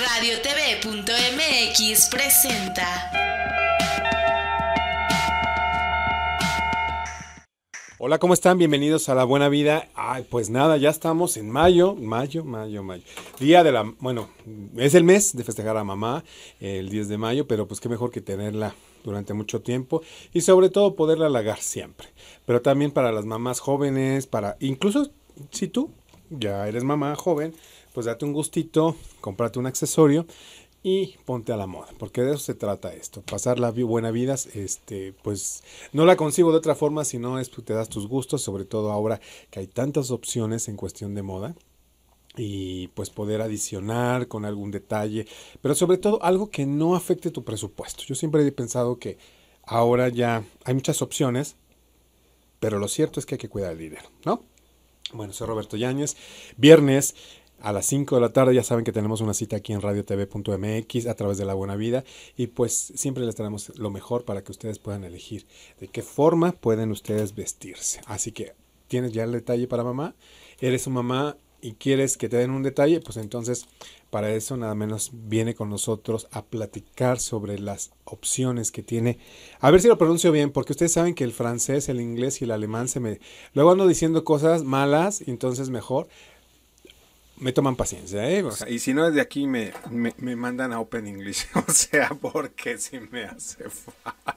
RadioTV.mx presenta. Hola, ¿cómo están? Bienvenidos a La Buena Vida. Ay, pues nada, ya estamos en mayo, mayo, mayo, mayo. Día de la, bueno, es el mes de festejar a mamá, el 10 de mayo, pero pues qué mejor que tenerla durante mucho tiempo y sobre todo poderla halagar siempre. Pero también para las mamás jóvenes, para incluso si tú ya eres mamá joven, pues date un gustito, comprate un accesorio y ponte a la moda, porque de eso se trata esto, pasar la buena vida, este, pues no la consigo de otra forma sino no es te das tus gustos, sobre todo ahora que hay tantas opciones en cuestión de moda y pues poder adicionar con algún detalle, pero sobre todo algo que no afecte tu presupuesto. Yo siempre he pensado que ahora ya hay muchas opciones, pero lo cierto es que hay que cuidar el dinero, ¿no? Bueno, soy Roberto Yáñez. Viernes a las 5 de la tarde. Ya saben que tenemos una cita aquí en radiotv.mx a través de La Buena Vida y pues siempre les traemos lo mejor para que ustedes puedan elegir de qué forma pueden ustedes vestirse. Así que, ¿tienes ya el detalle para mamá? ¿Eres su mamá y quieres que te den un detalle? Pues entonces, para eso nada menos viene con nosotros a platicar sobre las opciones que tiene. A ver si lo pronuncio bien, porque ustedes saben que el francés, el inglés y el alemán se me... Luego ando diciendo cosas malas, entonces mejor me toman paciencia, ¿eh? O y si no, desde aquí me, mandan a Open English. O sea, porque si me hace falta.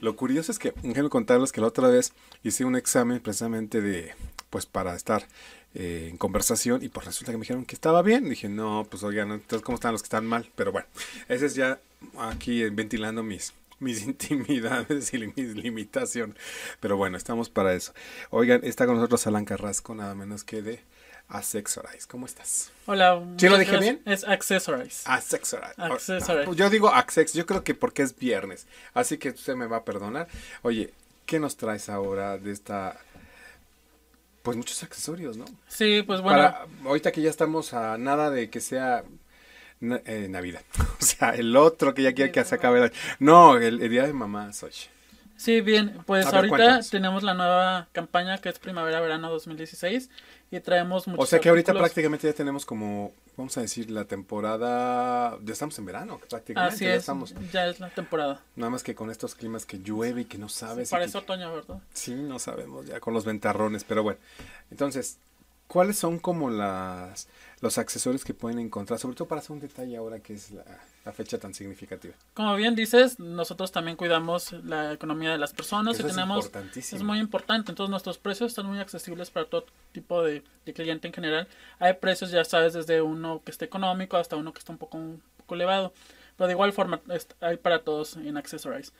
Lo curioso es que, déjenme contarles que la otra vez hice un examen precisamente de, pues para estar eh, en conversación y pues resulta que me dijeron que estaba bien. Dije, no, pues oigan, entonces ¿cómo están los que están mal? Pero bueno, ese es ya aquí ventilando mis, mis intimidades y mis limitaciones. Pero bueno, estamos para eso. Oigan, está con nosotros Alan Carrasco, nada menos que de... Accessorize. ¿Cómo estás? Hola. ¿Sí lo dije bien? Es Accessorize. Accessorize. accessorize. Pues yo digo Access, yo creo que porque es viernes. Así que usted me va a perdonar. Oye, ¿qué nos traes ahora de esta pues muchos accesorios, ¿no? Sí, pues bueno. ahorita que ya estamos a nada de que sea eh, Navidad. O sea, el otro que ya quiere que se acabe No, el, día de mamá, Sochi. Sí, bien, pues ahorita tenemos la nueva campaña que es Primavera-Verano 2016 y traemos cosas. O sea que ahorita prácticamente ya tenemos como, vamos a decir, la temporada. Ya estamos en verano, prácticamente. Así ya es, estamos. Ya es la temporada. Nada más que con estos climas que llueve y que no sabes. parece otoño, ¿verdad? Sí, no sabemos, ya con los ventarrones, pero bueno. Entonces, ¿cuáles son como las los accesorios que pueden encontrar? Sobre todo para hacer un detalle ahora que es la la fecha tan significativa. Como bien dices, nosotros también cuidamos la economía de las personas y tenemos es, es muy importante, entonces nuestros precios están muy accesibles para todo tipo de, cliente en general. Hay precios, ya sabes, desde uno que esté económico hasta uno que está un poco elevado, pero de igual forma hay para todos en Accessorize.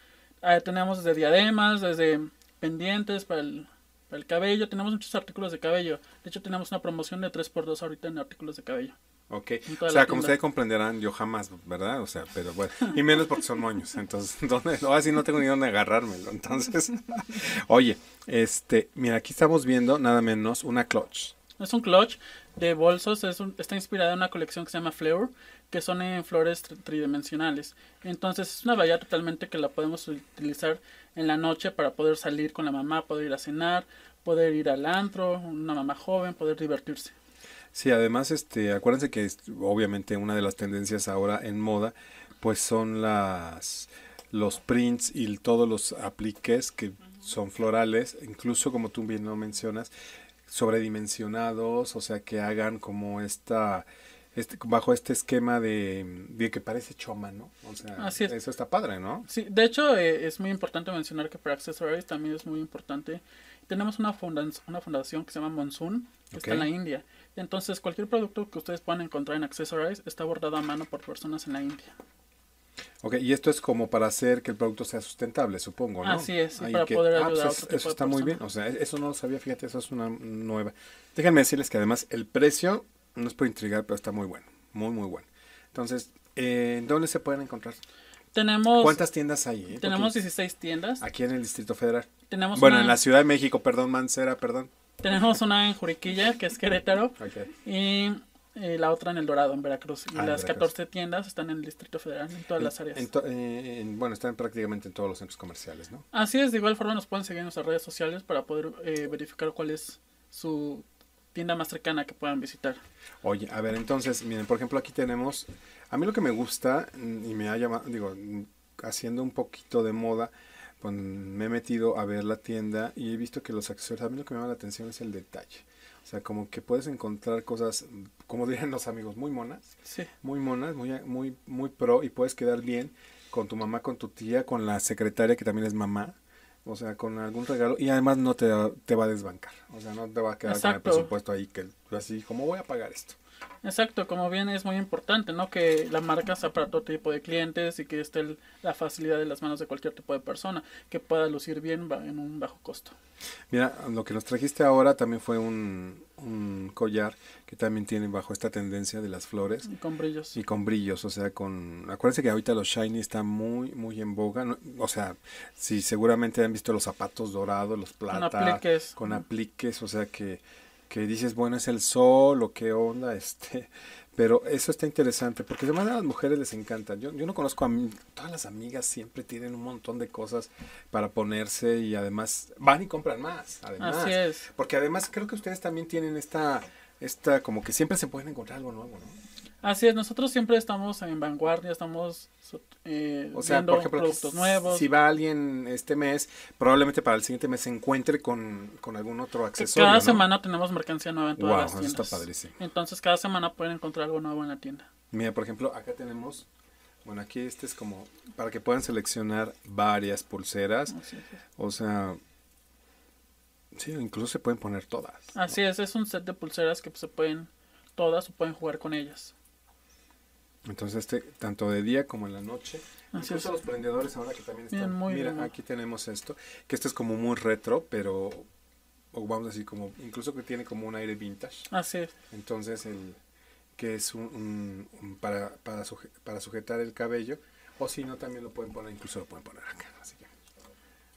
Ah, tenemos desde diademas, desde pendientes para el, para el cabello, tenemos muchos artículos de cabello. De hecho, tenemos una promoción de 3x2 ahorita en artículos de cabello. Ok, o sea, como ustedes comprenderán, yo jamás, ¿verdad? O sea, pero bueno, y menos porque son moños, entonces, ¿dónde? Ahora sí no tengo ni dónde agarrármelo, entonces, oye, este, mira, aquí estamos viendo nada menos una clutch. Es un clutch de bolsos, es está inspirada en una colección que se llama Fleur, que son en flores tridimensionales. Entonces, es una valla totalmente que la podemos utilizar en la noche para poder salir con la mamá, poder ir a cenar, poder ir al antro, una mamá joven, poder divertirse. Sí, además, este, acuérdense que obviamente una de las tendencias ahora en moda, pues son las los prints y todos los apliques que son florales, incluso como tú bien lo mencionas, sobredimensionados, o sea, que hagan como esta, este, bajo este esquema de, que parece choma, ¿no? O sea, Así eso está padre, ¿no? Sí, de hecho eh, es muy importante mencionar que para Accessories también es muy importante. Tenemos una, una fundación que se llama Monsoon, que está en la India. Entonces, cualquier producto que ustedes puedan encontrar en Accessories está abordado a mano por personas en la India. Ok, y esto es como para hacer que el producto sea sustentable, supongo, ¿no? Así es, para poder ah, ayudar pues, Eso está muy bien, o sea, e, eso no lo sabía, fíjate, eso es una nueva. Déjenme decirles que además el precio, no es por intrigar, pero está muy bueno, muy, muy bueno. Entonces, eh, ¿dónde se pueden encontrar? Tenemos, ¿Cuántas tiendas hay? Eh? Tenemos 16 tiendas. Aquí en el Distrito Federal. Tenemos bueno, en la Ciudad de México, perdón, Mancera, perdón. Tenemos una en Juriquilla, que es Querétaro. Y eh, la otra en El Dorado, en Veracruz. Y ah, las 14 tiendas están en el Distrito Federal, en todas las áreas. Eh, bueno, están prácticamente en todos los centros comerciales, ¿no? Así es, de igual forma nos pueden seguir en nuestras redes sociales para poder eh, verificar cuál es su tienda más cercana que puedan visitar. Oye, a ver, entonces, miren, por ejemplo, aquí tenemos, a mí lo que me gusta mm, y me ha llamado, digo, mm, haciendo un poquito de moda, pues, me he metido a ver la tienda y he visto que los accesorios, a mí lo que me llama la atención es el detalle. O sea, como que puedes encontrar cosas, como dirían los amigos, muy monas. Sí. Muy monas, muy, muy, muy pro y puedes quedar bien con tu mamá, con tu tía, con la secretaria que también es mamá. O sea, con algún regalo y además no te, te va a desbancar. O sea, no te va a quedar con el presupuesto ahí que pues, así, como voy a pagar esto? Exacto, como bien es muy importante, ¿no? Que la marca sea para todo tipo de clientes y que esté la facilidad de las manos de cualquier tipo de persona, que pueda lucir bien en un bajo costo. Mira, lo que nos trajiste ahora también fue un, collar que también tiene bajo esta tendencia de las flores. Y con brillos. Y con brillos, o sea, con... Acuérdense que ahorita los shiny están muy, muy en boga. O sea, si seguramente han visto los zapatos dorados, los plata. Con apliques, o sea que que dices, bueno, es el sol o qué onda, este, pero eso está interesante, porque además a las mujeres les encanta. Yo, yo no conozco a mí, todas las amigas siempre tienen un montón de cosas para ponerse y además van y compran más, además. Así es. Porque además creo que ustedes también tienen esta, esta, como que siempre se pueden encontrar algo nuevo, ¿no? Así es, nosotros siempre estamos en vanguardia, estamos eh, viendo productos nuevos. Si va alguien este mes, probablemente para el siguiente mes se encuentre con, algún otro eh, accesorio. Cada semana tenemos mercancía nueva en todas wow, las tiendas. Entonces cada semana pueden encontrar algo nuevo en la tienda. Mira, por ejemplo, acá tenemos, bueno, aquí este es como para que puedan seleccionar varias pulseras. O sea, sí, incluso se pueden poner todas. Así es, es un set de pulseras que se pueden todas o pueden jugar con ellas. Entonces, este, tanto de día como en la noche. Así Incluso los prendedores ahora que también están. mira, aquí tenemos esto, que esto es como muy retro, pero o vamos a decir como incluso que tiene como un aire vintage. Así es. Entonces el que es un, para, para, para, sujetar el cabello o si no también lo pueden poner incluso lo pueden poner acá, así que.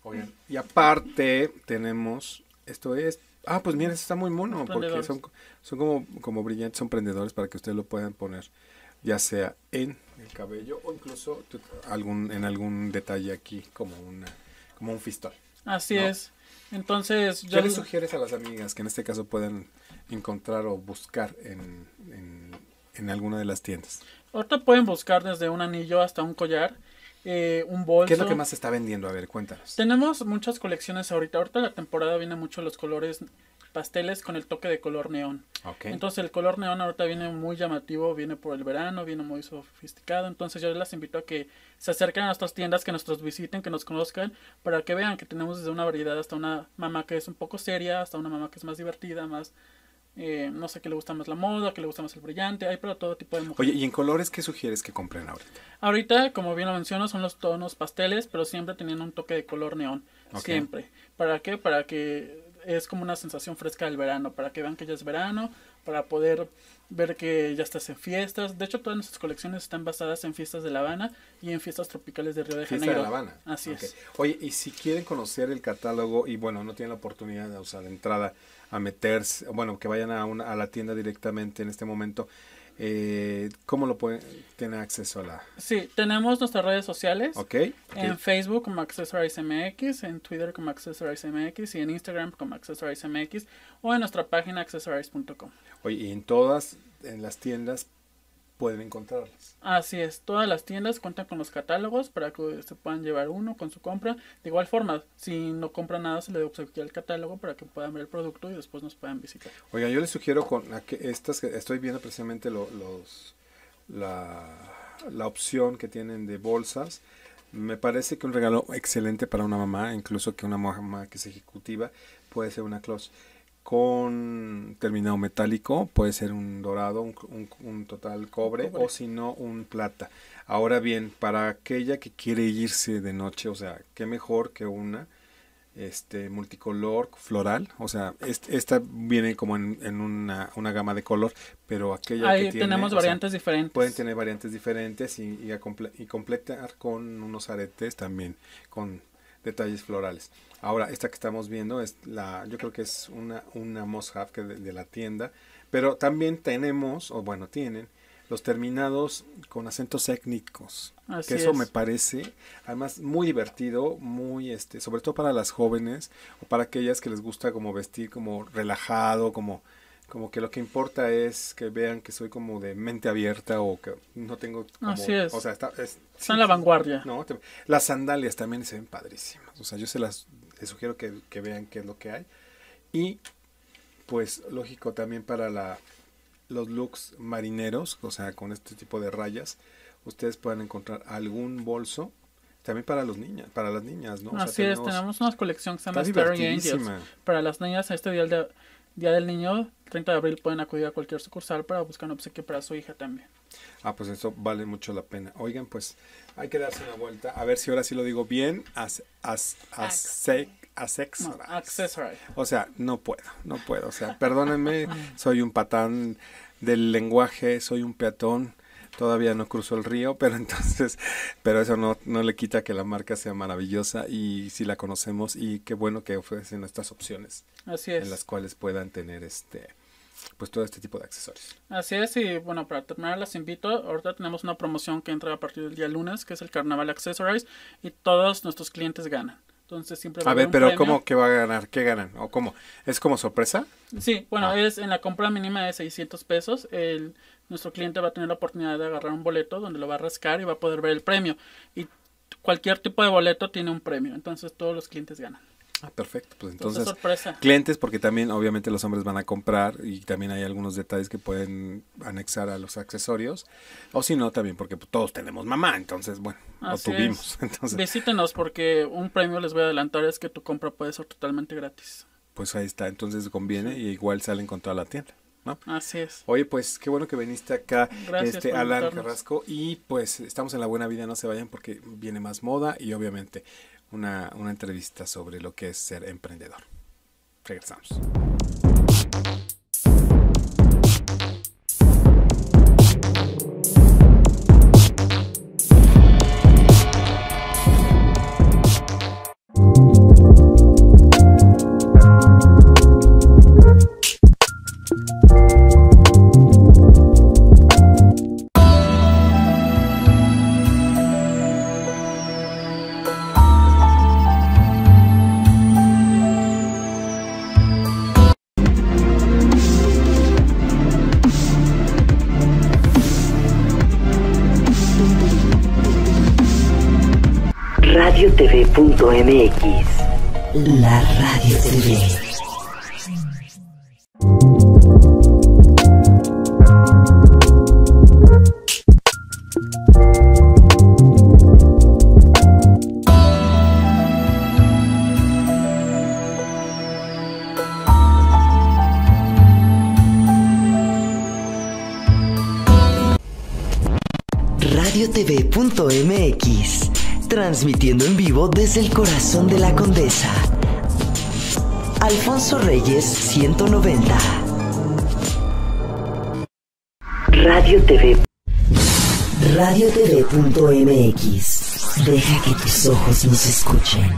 Oigan, y aparte tenemos esto es Ah, pues mira, este está muy mono porque son, son como, como brillantes, son prendedores para que ustedes lo puedan poner ya sea en el cabello o incluso algún, en algún detalle aquí, como, una, como un fistol. Así es. Entonces, ¿Qué les sugieres a las amigas que en este caso pueden encontrar o buscar en, alguna de las tiendas? Ahorita pueden buscar desde un anillo hasta un collar. Eh, un bolso. ¿Qué es lo que más se está vendiendo? A ver, cuéntanos. Tenemos muchas colecciones ahorita. Ahorita la temporada viene mucho los colores pasteles con el toque de color neón. Entonces el color neón ahorita viene muy llamativo, viene por el verano, viene muy sofisticado. Entonces yo les invito a que se acerquen a nuestras tiendas, que nos visiten, que nos conozcan, para que vean que tenemos desde una variedad hasta una mamá que es un poco seria, hasta una mamá que es más divertida, más... Eh, no sé, que le gusta más la moda, que le gusta más el brillante, hay para todo tipo de mujeres. Oye, ¿y en colores qué sugieres que compren ahorita? Ahorita, como bien lo menciono, son los tonos pasteles, pero siempre teniendo un toque de color neón. Siempre. ¿Para qué? Para que es como una sensación fresca del verano, para que vean que ya es verano, para poder ver que ya estás en fiestas. De hecho, todas nuestras colecciones están basadas en fiestas de La Habana y en fiestas tropicales de Río de Janeiro. La Habana. Así es. Oye, y si quieren conocer el catálogo y bueno, no tienen la oportunidad, o sea, de entrada a meterse, bueno, que vayan a, una, a la tienda directamente en este momento, eh, ¿cómo lo pueden tener acceso a la...? Sí, tenemos nuestras redes sociales. ok En Facebook como MX en Twitter como MX y en Instagram como MX o en nuestra página accessorize.com. Oye, y en todas, en las tiendas pueden encontrarlas. Así es, todas las tiendas cuentan con los catálogos para que se puedan llevar uno con su compra. De igual forma, si no compra nada, se le obsequia el catálogo para que puedan ver el producto y después nos puedan visitar. Oiga, yo les sugiero con la que estas que estoy viendo precisamente los la, la opción que tienen de bolsas. Me parece que un regalo excelente para una mamá, incluso que una mamá que es ejecutiva, puede ser una closet con terminado metálico, puede ser un dorado, un, un, total cobre, o si no un plata. Ahora bien, para aquella que quiere irse de noche, o sea, qué mejor que una este multicolor floral, o sea, esta viene como en, una, una, gama de color, pero aquella que tiene, tenemos variantes diferentes. Pueden tener variantes diferentes y, y completar con unos aretes también con detalles florales. Ahora, esta que estamos viendo, es la, yo creo que es una, una must que de, la tienda, pero también tenemos, o bueno, tienen, los terminados con acentos étnicos. que eso me parece, además, muy divertido, muy, este, sobre todo para las jóvenes, o para aquellas que les gusta como vestir como relajado, como como que lo que importa es que vean que soy como de mente abierta o que no tengo como, así es o sea está, en la vanguardia no las sandalias también se ven padrísimas o sea yo se las sugiero que, que, vean qué es lo que hay y pues lógico también para la los looks marineros o sea con este tipo de rayas ustedes pueden encontrar algún bolso también para los niñas, para las niñas, ¿no? Así es, tenemos una colección que se llama Staring Angels. Para las niñas, este día de, Día del Niño, 30 de abril pueden acudir a cualquier sucursal para buscar un obsequio para su hija también. Ah, pues eso vale mucho la pena. Oigan, pues hay que darse una vuelta. A ver si ahora sí lo digo bien. As, as, as, O sea, no puedo, no puedo. O sea, perdónenme, soy un patán del lenguaje, soy un peatón todavía no cruzó el río, pero entonces, pero eso no, no le quita que la marca sea maravillosa y si la conocemos y qué bueno que ofrecen estas opciones. Así En las cuales puedan tener este pues todo este tipo de accesorios. Así es, y bueno, para terminar las invito, ahorita tenemos una promoción que entra a partir del día lunes, que es el Carnaval Accessories y todos nuestros clientes ganan. Entonces siempre va a haber. A ver, pero ¿cómo que va a ganar? ¿Qué ganan? ¿O cómo? ¿Es como sorpresa? Sí, bueno, ah. es en la compra mínima de 600 pesos. El, nuestro cliente va a tener la oportunidad de agarrar un boleto donde lo va a rascar y va a poder ver el premio. Y cualquier tipo de boleto tiene un premio. Entonces todos los clientes ganan. Ah, perfecto, pues entonces, clientes porque también obviamente los hombres van a comprar y también hay algunos detalles que pueden anexar a los accesorios o si no también porque pues, todos tenemos mamá, entonces bueno, lo tuvimos. Entonces, Visítenos porque un premio les voy a adelantar es que tu compra puede ser totalmente gratis. Pues ahí está, entonces conviene y igual salen con toda la tienda. ¿no? Así es. Oye, pues qué bueno que viniste acá, este Alan Carrasco. Y pues estamos en la buena vida, no se vayan porque viene más moda y obviamente una, entrevista sobre lo que es ser emprendedor. Regresamos. MX. La radio se ve. el corazón de la condesa. Alfonso Reyes 190. Radio TV. Radio TV.mx. Deja que tus ojos nos escuchen.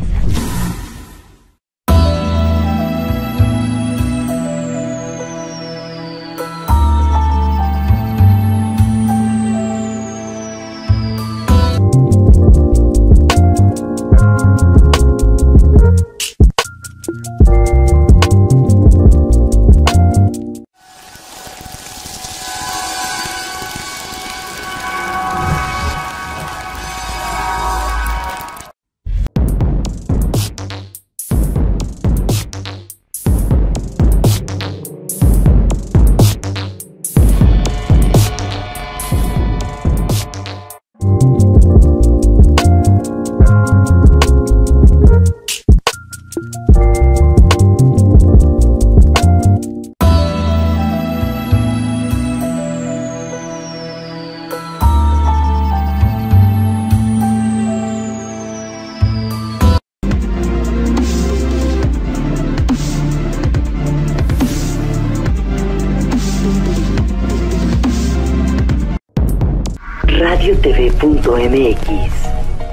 mx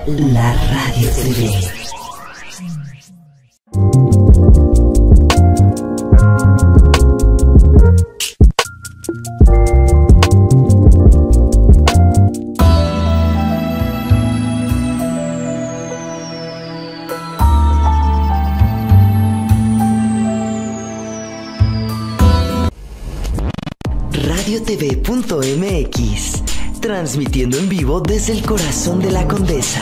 La Radio Delay. transmitiendo en vivo desde el corazón de la condesa.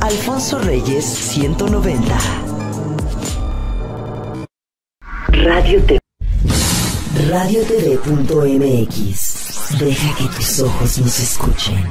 Alfonso Reyes 190. Radio TV. Radio TV.mx. Deja que tus ojos nos escuchen.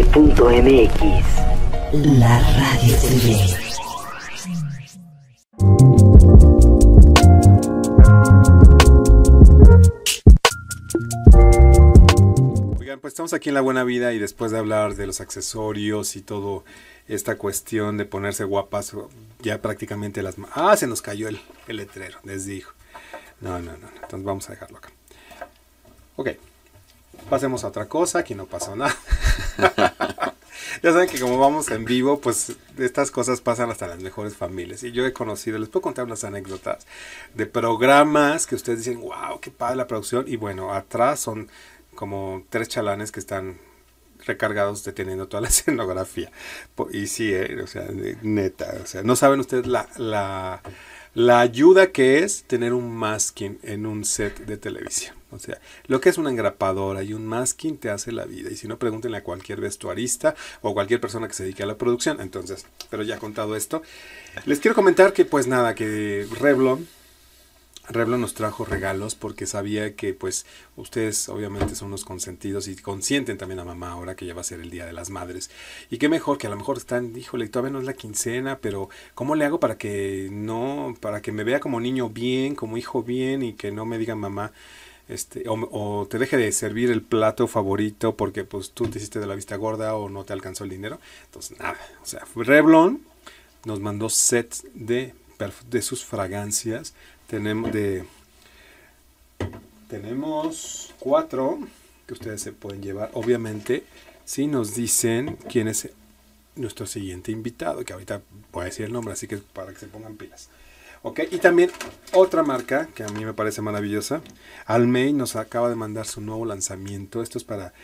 MX La Radio TV pues estamos aquí en La Buena Vida y después de hablar de los accesorios y todo esta cuestión de ponerse guapas, ya prácticamente las... Ah, se nos cayó el, letrero, les dijo. No, no, no, entonces vamos a dejarlo acá. Ok pasemos a otra cosa, aquí no pasó nada. ya saben que como vamos en vivo, pues estas cosas pasan hasta las mejores familias. Y yo he conocido, les puedo contar unas anécdotas de programas que ustedes dicen, wow, qué padre la producción. Y bueno, atrás son como tres chalanes que están recargados deteniendo toda la escenografía. Y sí, eh, o sea, neta, o sea, no saben ustedes la la ayuda que es tener un masking en un set de televisión. O sea, lo que es una engrapadora y un masking te hace la vida. Y si no, pregúntenle a cualquier vestuarista o cualquier persona que se dedique a la producción. Entonces, pero ya contado esto, les quiero comentar que pues nada, que Reblon. Reblon nos trajo regalos porque sabía que pues ustedes obviamente son unos consentidos y consienten también a mamá ahora que ya va a ser el Día de las Madres. Y qué mejor que a lo mejor están, híjole, todavía no es la quincena, pero ¿cómo le hago para que no, para que me vea como niño bien, como hijo bien y que no me diga mamá? Este, o, te deje de servir el plato favorito porque pues tú te hiciste de la vista gorda o no te alcanzó el dinero. Entonces nada, o sea, Reblon nos mandó sets de, de sus fragancias tenemos de tenemos cuatro que ustedes se pueden llevar, obviamente, si nos dicen quién es nuestro siguiente invitado, que ahorita voy a decir el nombre, así que para que se pongan pilas. Ok, y también otra marca que a mí me parece maravillosa, Almay nos acaba de mandar su nuevo lanzamiento, esto es para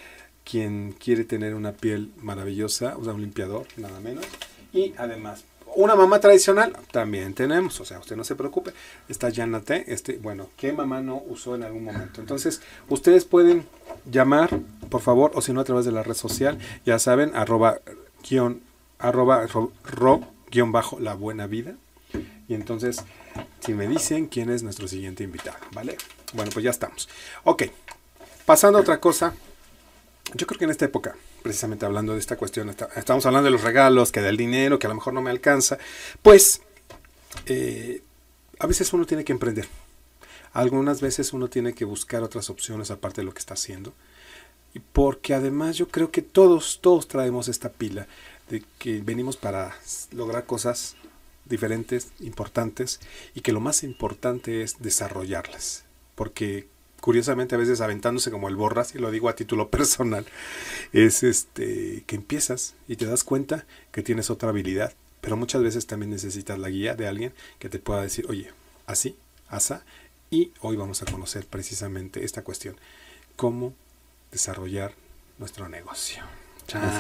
quien quiere tener una piel maravillosa, usa un limpiador, nada menos, y además una mamá tradicional también tenemos, o sea, usted no se preocupe. Está Yanate, este, bueno, ¿qué mamá no usó en algún momento? Entonces, ustedes pueden llamar, por favor, o si no, a través de la red social, ya saben, arroba guión, arroba ro, ro guión bajo la buena vida. Y entonces, si me dicen quién es nuestro siguiente invitado, ¿vale? Bueno, pues ya estamos. Ok, pasando a otra cosa, yo creo que en esta época precisamente hablando de esta cuestión, estamos hablando de los regalos, que del dinero, que a lo mejor no me alcanza, pues eh, a veces uno tiene que emprender. Algunas veces uno tiene que buscar otras opciones aparte de lo que está haciendo. Porque además yo creo que todos, todos traemos esta pila de que venimos para lograr cosas diferentes, importantes, y que lo más importante es desarrollarlas. Porque curiosamente a veces aventándose como el borras, y lo digo a título personal, es este que empiezas y te das cuenta que tienes otra habilidad, pero muchas veces también necesitas la guía de alguien que te pueda decir, oye, así, asa, y hoy vamos a conocer precisamente esta cuestión, cómo desarrollar nuestro negocio. Ah,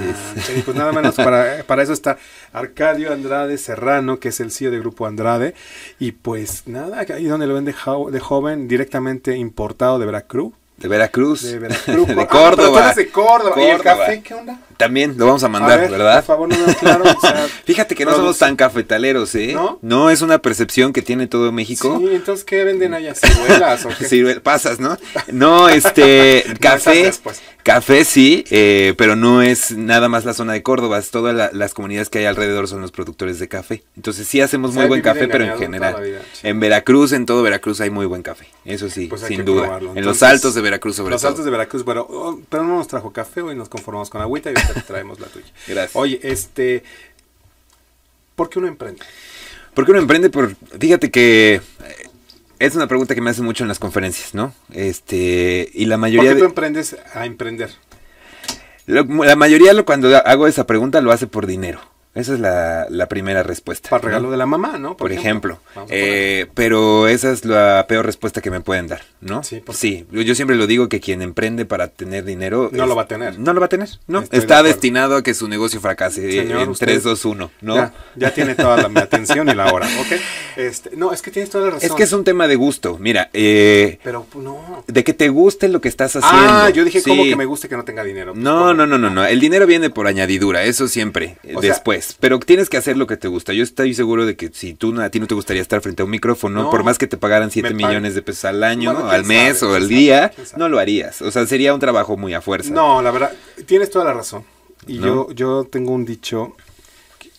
pues nada menos para, eso está Arcadio Andrade Serrano, que es el CEO de Grupo Andrade. Y pues nada, ahí donde lo ven de, joven, directamente importado de Veracruz. De Veracruz. De Veracruz. Ah, de Córdoba. de Córdoba. qué onda? También lo vamos a mandar, ¿verdad? Fíjate que no somos tan cafetaleros, ¿eh? ¿No? es una percepción que tiene todo México. Sí, entonces, ¿qué venden allá? ¿Ciruelas o qué? pasas, ¿no? No, este, café, café sí, eh, pero no es nada más la zona de Córdoba, es todas las comunidades que hay alrededor son los productores de café. Entonces, sí hacemos muy buen café, pero en general. en Veracruz, en todo Veracruz hay muy buen café, eso sí, pues sin duda. en los altos de Veracruz sobre todo. Los altos de Veracruz, bueno, oh, pero no nos trajo café, hoy nos conformamos con agüita y traemos la tuya. Gracias. Oye, este, ¿por qué uno emprende? ¿Por qué uno emprende? Por, fíjate que eh, es una pregunta que me hacen mucho en las conferencias, ¿no? Este, y la mayoría... ¿Por qué tú emprendes a emprender? la mayoría cuando hago esa pregunta lo hace por dinero. Esa es la, primera respuesta. Para regalo de la mamá, ¿no? Por, ejemplo. Eh, pero esa es la peor respuesta que me pueden dar, ¿no? Sí, Yo siempre lo digo que quien emprende para tener dinero... No lo va a tener. No lo va a tener, ¿no? Está destinado a que su negocio fracase en 3, 2, 1, ¿no? Ya, tiene toda la, atención y la hora, ¿ok? Este, no, es que tienes toda la razón. Es que es un tema de gusto, mira. Eh, pero pues, no. De que te guste lo que estás haciendo. Ah, yo dije como que me guste que no tenga dinero. no, pues, no, no, no, no. El dinero viene por añadidura, eso siempre, eh, después. Pero tienes que hacer lo que te gusta. Yo estoy seguro de que si tú a ti no te gustaría estar frente a un micrófono, por más que te pagaran 7 millones de pesos al año, al mes o al día, no lo harías. O sea, sería un trabajo muy a fuerza. No, la verdad, tienes toda la razón. Y yo, yo tengo un dicho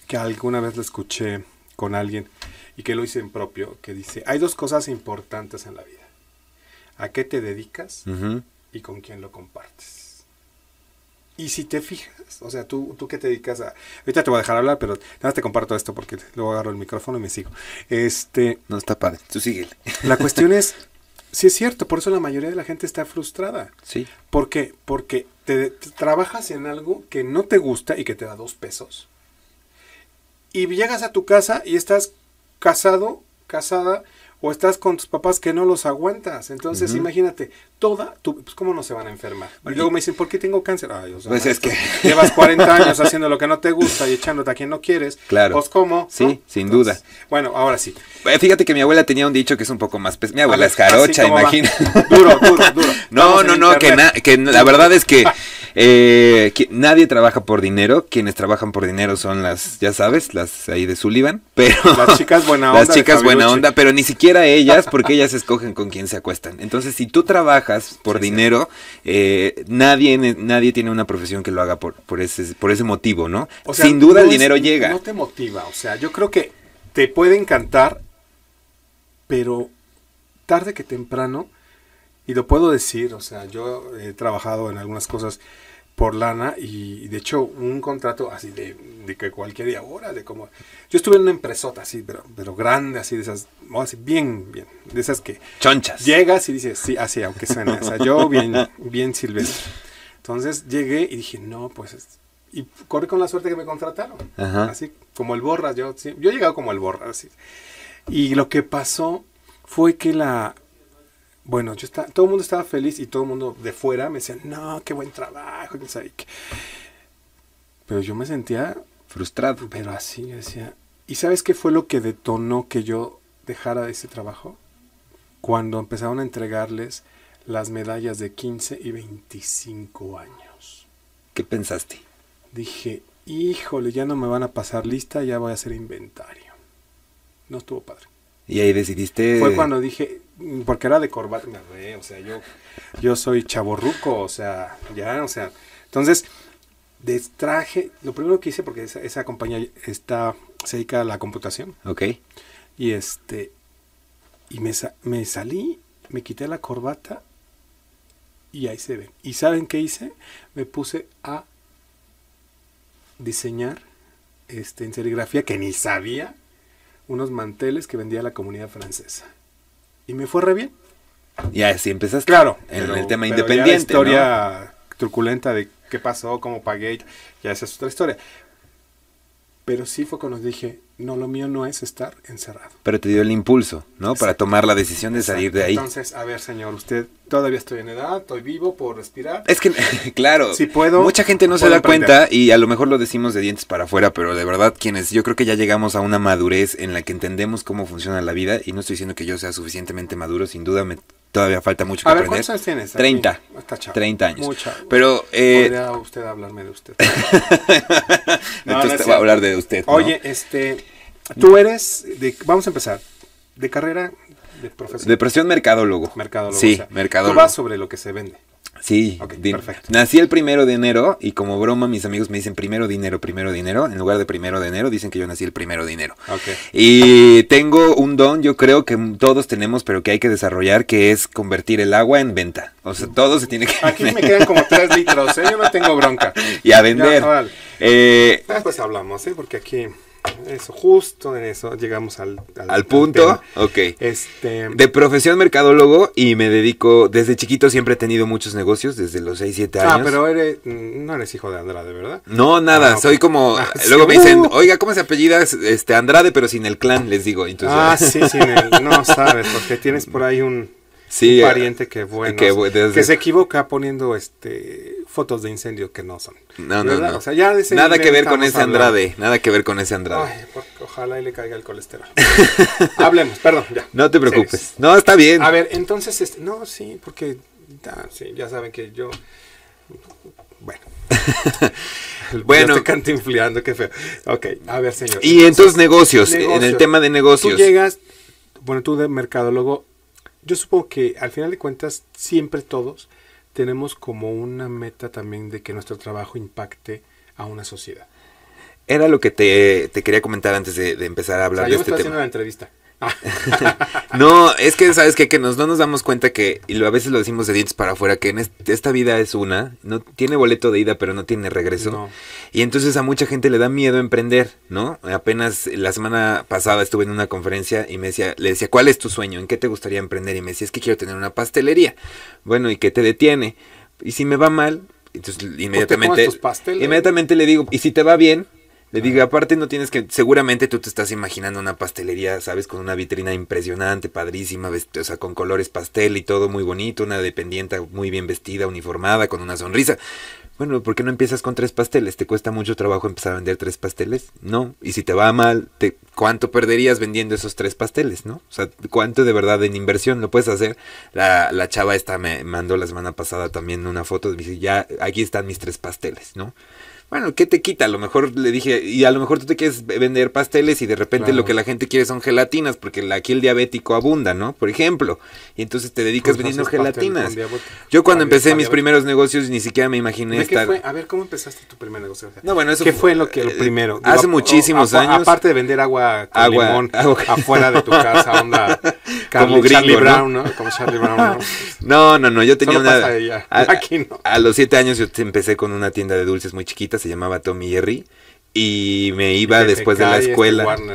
que, alguna vez lo escuché con alguien y que lo hice en propio, que dice, hay dos cosas importantes en la vida. ¿A qué te dedicas y con quién lo compartes? Y si te fijas, o sea, tú, que te dedicas a... Ahorita te voy a dejar hablar, pero nada más te comparto esto porque luego agarro el micrófono y me sigo. Este... No está padre, tú síguele. La cuestión es, si es cierto, por eso la mayoría de la gente está frustrada. Sí. ¿Por qué? Porque te, trabajas en algo que no te gusta y que te da dos pesos. Y llegas a tu casa y estás casado, casada o estás con tus papás que no los aguantas. Entonces, imagínate, toda tu, pues, ¿cómo no se van a enfermar? luego me dicen, ¿por qué tengo cáncer? Ay, o sea, pues es que... Llevas 40 años haciendo lo que no te gusta y echándote a quien no quieres. Claro. Pues, ¿cómo? Sí, sin duda. Bueno, ahora sí. Eh, fíjate que mi abuela tenía un dicho que es un poco más... pesado. Mi abuela es jarocha, imagina. Duro, duro, duro. No, no, no, que, que la verdad es que... Eh, nadie trabaja por dinero. Quienes trabajan por dinero son las, ya sabes, las ahí de Sullivan. Pero las chicas buena onda. Las chicas buena onda, pero ni siquiera ellas, porque ellas escogen con quién se acuestan. Entonces, si tú trabajas por dinero, eh, nadie, nadie tiene una profesión que lo haga por, por, ese, por ese motivo, ¿no? Sin duda el dinero llega. No te motiva, o sea, yo creo que te puede encantar, pero tarde que temprano, y lo puedo decir, o sea, yo he trabajado en algunas cosas por lana y, de hecho un contrato así de, que cualquier día, hora de como... Yo estuve en una empresota así, pero, pero grande, así de esas, bien, bien, de esas que... Chonchas. Llegas y dices, sí, así, aunque suene... o sea, yo bien, bien silvestre. Entonces llegué y dije, no, pues... Y corre con la suerte que me contrataron. Así como el borras, yo, yo he llegado como el borras, así. Y lo que pasó fue que la, bueno, yo estaba, todo el mundo estaba feliz y todo el mundo de fuera me decía, no, qué buen trabajo, Pero yo me sentía frustrado. Pero así, yo decía. ¿Y sabes qué fue lo que detonó que yo dejara ese trabajo? Cuando empezaron a entregarles las medallas de 15 y 25 años. ¿Qué pensaste? Dije, híjole, ya no me van a pasar lista, ya voy a hacer inventario. No estuvo padre. Y ahí decidiste... Fue cuando dije, porque era de corbata, me o sea, yo, yo soy chaborruco, o sea, ya, o sea, entonces, destraje, lo primero que hice, porque esa, compañía está, se dedica a la computación. Ok. Y este, y me, me salí, me quité la corbata y ahí se ve. ¿Y saben qué hice? Me puse a diseñar este, en serigrafía, que ni sabía, unos manteles que vendía la comunidad francesa. Y me fue re bien. Y así empezaste. Claro. En el tema independiente. la historia truculenta de qué pasó, cómo pagué, ya esa es otra historia. Pero sí fue cuando dije, no, lo mío no es estar encerrado. Pero te dio el impulso, ¿no? Para tomar la decisión de salir de ahí. Entonces, a ver, señor, usted todavía estoy en edad, estoy vivo, puedo respirar. Es que, claro, si puedo, mucha gente no se da cuenta y a lo mejor lo decimos de dientes para afuera, pero de verdad, quienes yo creo que ya llegamos a una madurez en la que entendemos cómo funciona la vida y no estoy diciendo que yo sea suficientemente maduro, sin duda me todavía falta mucho que aprender. A ver, ¿cuántos años tienes? 30. Está 30 años. Mucha. Pero, eh... ¿Podría usted hablarme de usted? no, Entonces voy a hablar de usted. Oye, este, tú eres, vamos a empezar, de carrera, de profesión. De profesión mercadólogo. Mercadólogo. Sí, mercadólogo. Tú vas sobre lo que se vende. Sí. perfecto. Nací el primero de enero y como broma mis amigos me dicen primero dinero, primero dinero. En lugar de primero de enero dicen que yo nací el primero de enero. Y tengo un don, yo creo que todos tenemos, pero que hay que desarrollar, que es convertir el agua en venta. O sea, todo se tiene que... Aquí me quedan como tres litros, ¿eh? yo no tengo bronca. Y a vender. Después eh, ah, pues hablamos, ¿eh? porque aquí... Eso, justo en eso llegamos al, al, punto. ok. Este... De profesión mercadólogo y me dedico, desde chiquito siempre he tenido muchos negocios, desde los 6, 7 ah, años. Ah, pero eres, no eres hijo de Andrade, ¿verdad? No, nada, ah, soy como, ah, luego me dicen, uh. oiga, ¿cómo se apellida este Andrade? Pero sin el clan, les digo. Entonces, ah, sí, sin el, no sabes, porque tienes por ahí un, eh, pariente que bueno, que se pues, equivoca poniendo este fotos de incendio que no son. No, nada que ver con ese Andrade, nada que ver con ese Andrade. ojalá y le caiga el colesterol. Hablemos, perdón, No te preocupes. No, está bien. A ver, entonces, este, no, sí, porque ah, ya saben que yo bueno. bueno. Ya estoy qué feo. Ok, a ver, señor. Y entonces, negocios, negocios, en el tema de negocios. Tú llegas, bueno, tú de mercadólogo, yo supongo que al final de cuentas, siempre todos tenemos como una meta también de que nuestro trabajo impacte a una sociedad. Era lo que te, quería comentar antes de, empezar a hablar de este tema. entrevista. no, es que sabes que nos, no nos damos cuenta que, y a veces lo decimos de dientes para afuera, que en esta vida es una, no tiene boleto de ida, pero no tiene regreso. Y entonces a mucha gente le da miedo emprender, ¿no? Apenas la semana pasada estuve en una conferencia y me decía, le decía, ¿cuál es tu sueño? ¿En qué te gustaría emprender? Y me decía, es que quiero tener una pastelería. Bueno, ¿y qué te detiene? Y si me va mal, entonces inmediatamente, inmediatamente le digo, y si te va bien, le digo, aparte no tienes que, seguramente tú te estás imaginando una pastelería, ¿sabes? Con una vitrina impresionante, padrísima, o sea, con colores pastel y todo muy bonito, una dependiente muy bien vestida, uniformada, con una sonrisa. Bueno, ¿por qué no empiezas con tres pasteles? ¿Te cuesta mucho trabajo empezar a vender tres pasteles? No. Y si te va mal, te, ¿cuánto perderías vendiendo esos tres pasteles, no? O sea, ¿cuánto de verdad en inversión lo puedes hacer? La, la chava esta me mandó la semana pasada también una foto, me dice, ya, aquí están mis tres pasteles, ¿no? bueno, ¿qué te quita? A lo mejor le dije, y a lo mejor tú te quieres vender pasteles y de repente lo que la gente quiere son gelatinas, porque aquí el diabético abunda, ¿no? Por ejemplo. Y entonces te dedicas pues, vendiendo gelatinas. Yo cuando empecé mis primeros negocios ni siquiera me imaginé estar... A ver, ¿cómo empezaste tu primer negocio? no, bueno, eso ¿Qué fue, lo que eh, primero? hace muchísimos años. Aparte de vender agua agua, afuera de tu casa, onda... como Charlie Brown, ¿no? Como Charlie Brown, ¿no? no, no, no yo tenía Solo A, Aquí no. a los siete años yo empecé con una tienda de dulces muy chiquitas se llamaba Tommy Jerry y me iba después de la este escuela.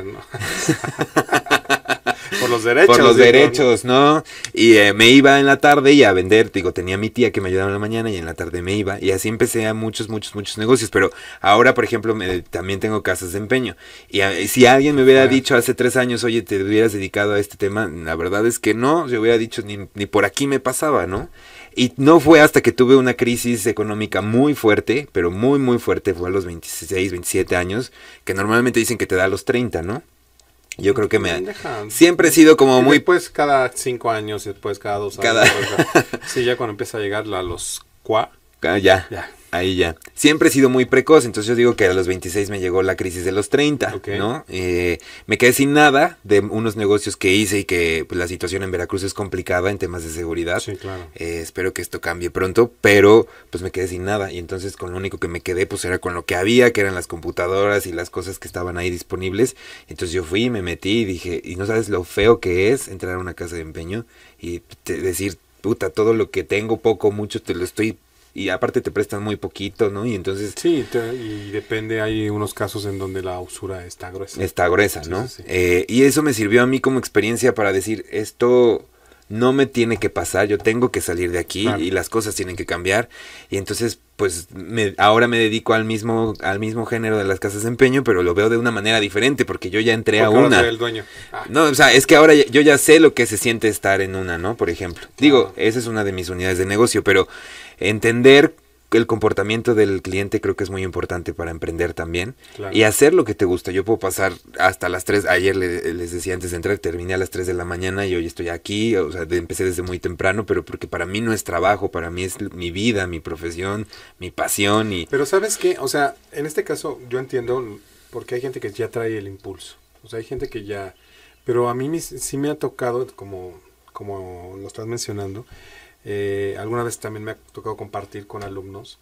Por los derechos. Por los derechos, ¿no? Y eh, me iba en la tarde y a vender, digo, tenía mi tía que me ayudaba en la mañana y en la tarde me iba. Y así empecé a muchos, muchos, muchos negocios. Pero ahora, por ejemplo, también tengo casas de empeño. Y ah, si alguien me hubiera dicho hace tres años, oye, te hubieras dedicado a este tema, la verdad es que no, yo hubiera dicho, ni, por aquí me pasaba, ¿no? Y no fue hasta que tuve una crisis económica muy fuerte, pero muy, muy fuerte, fue a los 26, 27 años, que normalmente dicen que te da a los 30, ¿no? Yo creo que me siempre he sido como muy... pues cada 5 años, y después cada 2 años. Cada... sí, ya cuando empieza a llegar a los 4. Ah, ya. Ahí ya. Siempre he sido muy precoz, entonces yo digo que a los 26 me llegó la crisis de los 30, ¿no? Eh, me quedé sin nada de unos negocios que hice y que pues, la situación en Veracruz es complicada en temas de seguridad. Sí, claro. Eh, espero que esto cambie pronto, pero pues me quedé sin nada y entonces con lo único que me quedé pues era con lo que había, que eran las computadoras y las cosas que estaban ahí disponibles. Entonces yo fui, me metí y dije, y no sabes lo feo que es entrar a una casa de empeño y decir, puta, todo lo que tengo, poco, mucho, te lo estoy y aparte te prestan muy poquito, ¿no? Y entonces... Sí, y depende, hay unos casos en donde la usura está gruesa. Está gruesa, ¿no? Eh, y eso me sirvió a mí como experiencia para decir, esto no me tiene que pasar, yo tengo que salir de aquí y las cosas tienen que cambiar. Y entonces, pues ahora me dedico al mismo, al mismo género de las casas de empeño, pero lo veo de una manera diferente porque yo ya entré a una. dueño. Ah. No, o sea, es que ahora yo ya sé lo que se siente estar en una, ¿no? Por ejemplo. Digo, esa es una de mis unidades de negocio, pero entender el comportamiento del cliente creo que es muy importante para emprender también y hacer lo que te gusta. Yo puedo pasar hasta las 3, ayer les decía antes de entrar, terminé a las 3 de la mañana y hoy estoy aquí, o sea, empecé desde muy temprano, pero porque para mí no es trabajo, para mí es mi vida, mi profesión, mi pasión y... Pero sabes qué, o sea, en este caso yo entiendo porque hay gente que ya trae el impulso, o sea, hay gente que ya... Pero a mí sí me ha tocado, como, como lo estás mencionando, eh, alguna vez también me ha tocado compartir con alumnos,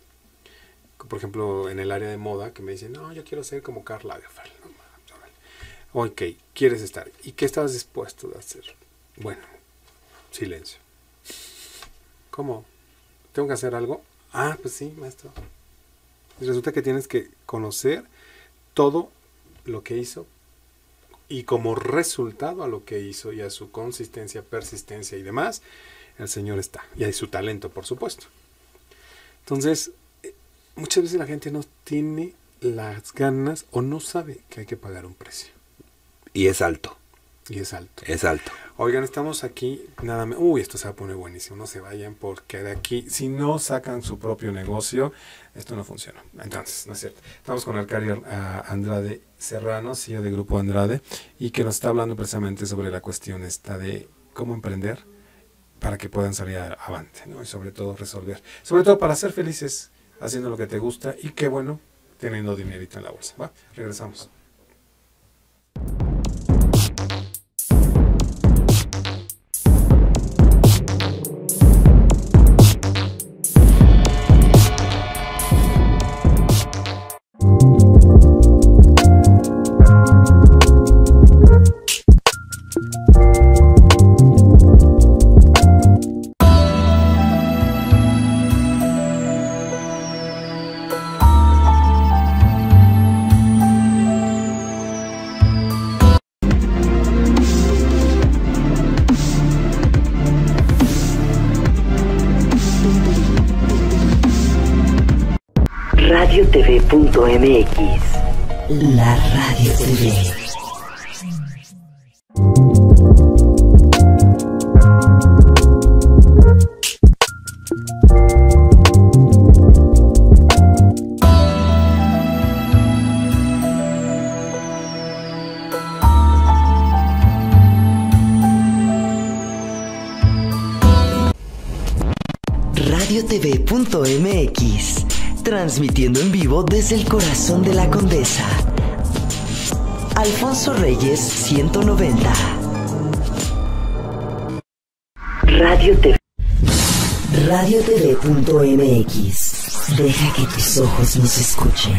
por ejemplo, en el área de moda, que me dicen, no, yo quiero ser como Carla Lagerfeld. ok, quieres estar. ¿Y qué estabas dispuesto a hacer? Bueno, silencio. ¿Cómo? ¿Tengo que hacer algo? Ah, pues sí, maestro. resulta que tienes que conocer todo lo que hizo y como resultado a lo que hizo y a su consistencia, persistencia y demás, el Señor está. Y hay su talento, por supuesto. Entonces, eh, muchas veces la gente no tiene las ganas o no sabe que hay que pagar un precio. Y es alto. Y es alto. Es alto. Oigan, estamos aquí, nada más. Uy, esto se va a poner buenísimo. No se vayan porque de aquí, si no sacan su propio negocio, esto no funciona. Entonces, no es cierto. Estamos con el carrier ah, Andrade Serrano, CEO de Grupo Andrade, y que nos está hablando precisamente sobre la cuestión esta de cómo emprender para que puedan salir avante, ¿no? Y sobre todo resolver, sobre todo para ser felices haciendo lo que te gusta y qué bueno teniendo dinerito en la bolsa. ¿va? Regresamos. punto MX La Radio TV Radio TV punto MX Radio transmitiendo en vivo desde el corazón de la condesa. Alfonso Reyes 190. Radio TV. Radio TV.mx. Deja que tus ojos nos escuchen.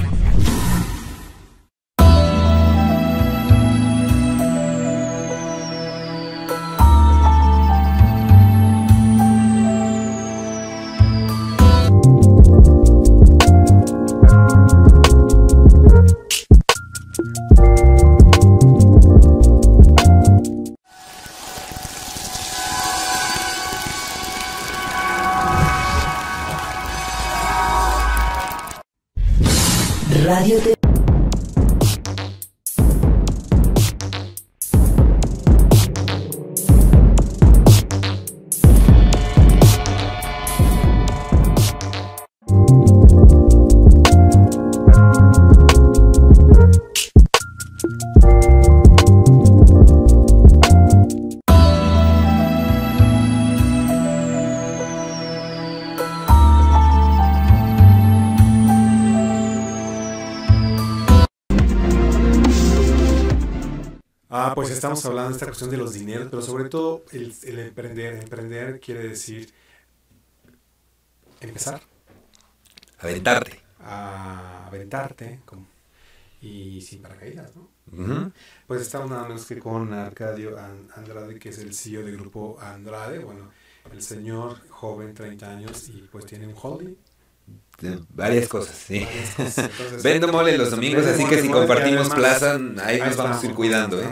hablando de esta cuestión de los dineros, pero sobre todo el, emprender. Emprender quiere decir empezar. Aventarte. A aventarte. y sin paracaídas, ¿no? Pues estamos nada menos que con Arcadio Andrade, que es el CEO del grupo Andrade. Bueno, el señor joven, 30 años, y pues tiene un holding varias cosas, Vendo mole los domingos, así que si compartimos plaza, ahí, nos vamos a ir cuidando. ¿eh?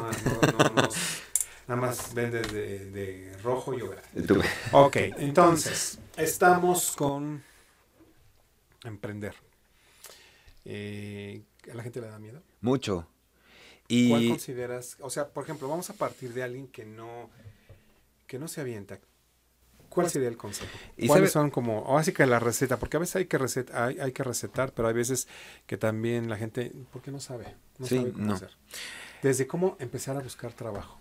Nada, más, vendes de, rojo y verde. Ok, entonces, estamos con emprender. Eh, ¿A la gente le da miedo? Mucho. Y... ¿Cuál consideras? O sea, por ejemplo, vamos a partir de alguien que no, que no se avienta, ¿Cuál sería el consejo? ¿Cuáles son como, o así que la receta? Porque a veces hay que, hay, que recetar, pero hay veces que también la gente, porque no sabe, no sabe no. hacer. Desde cómo empezar a buscar trabajo,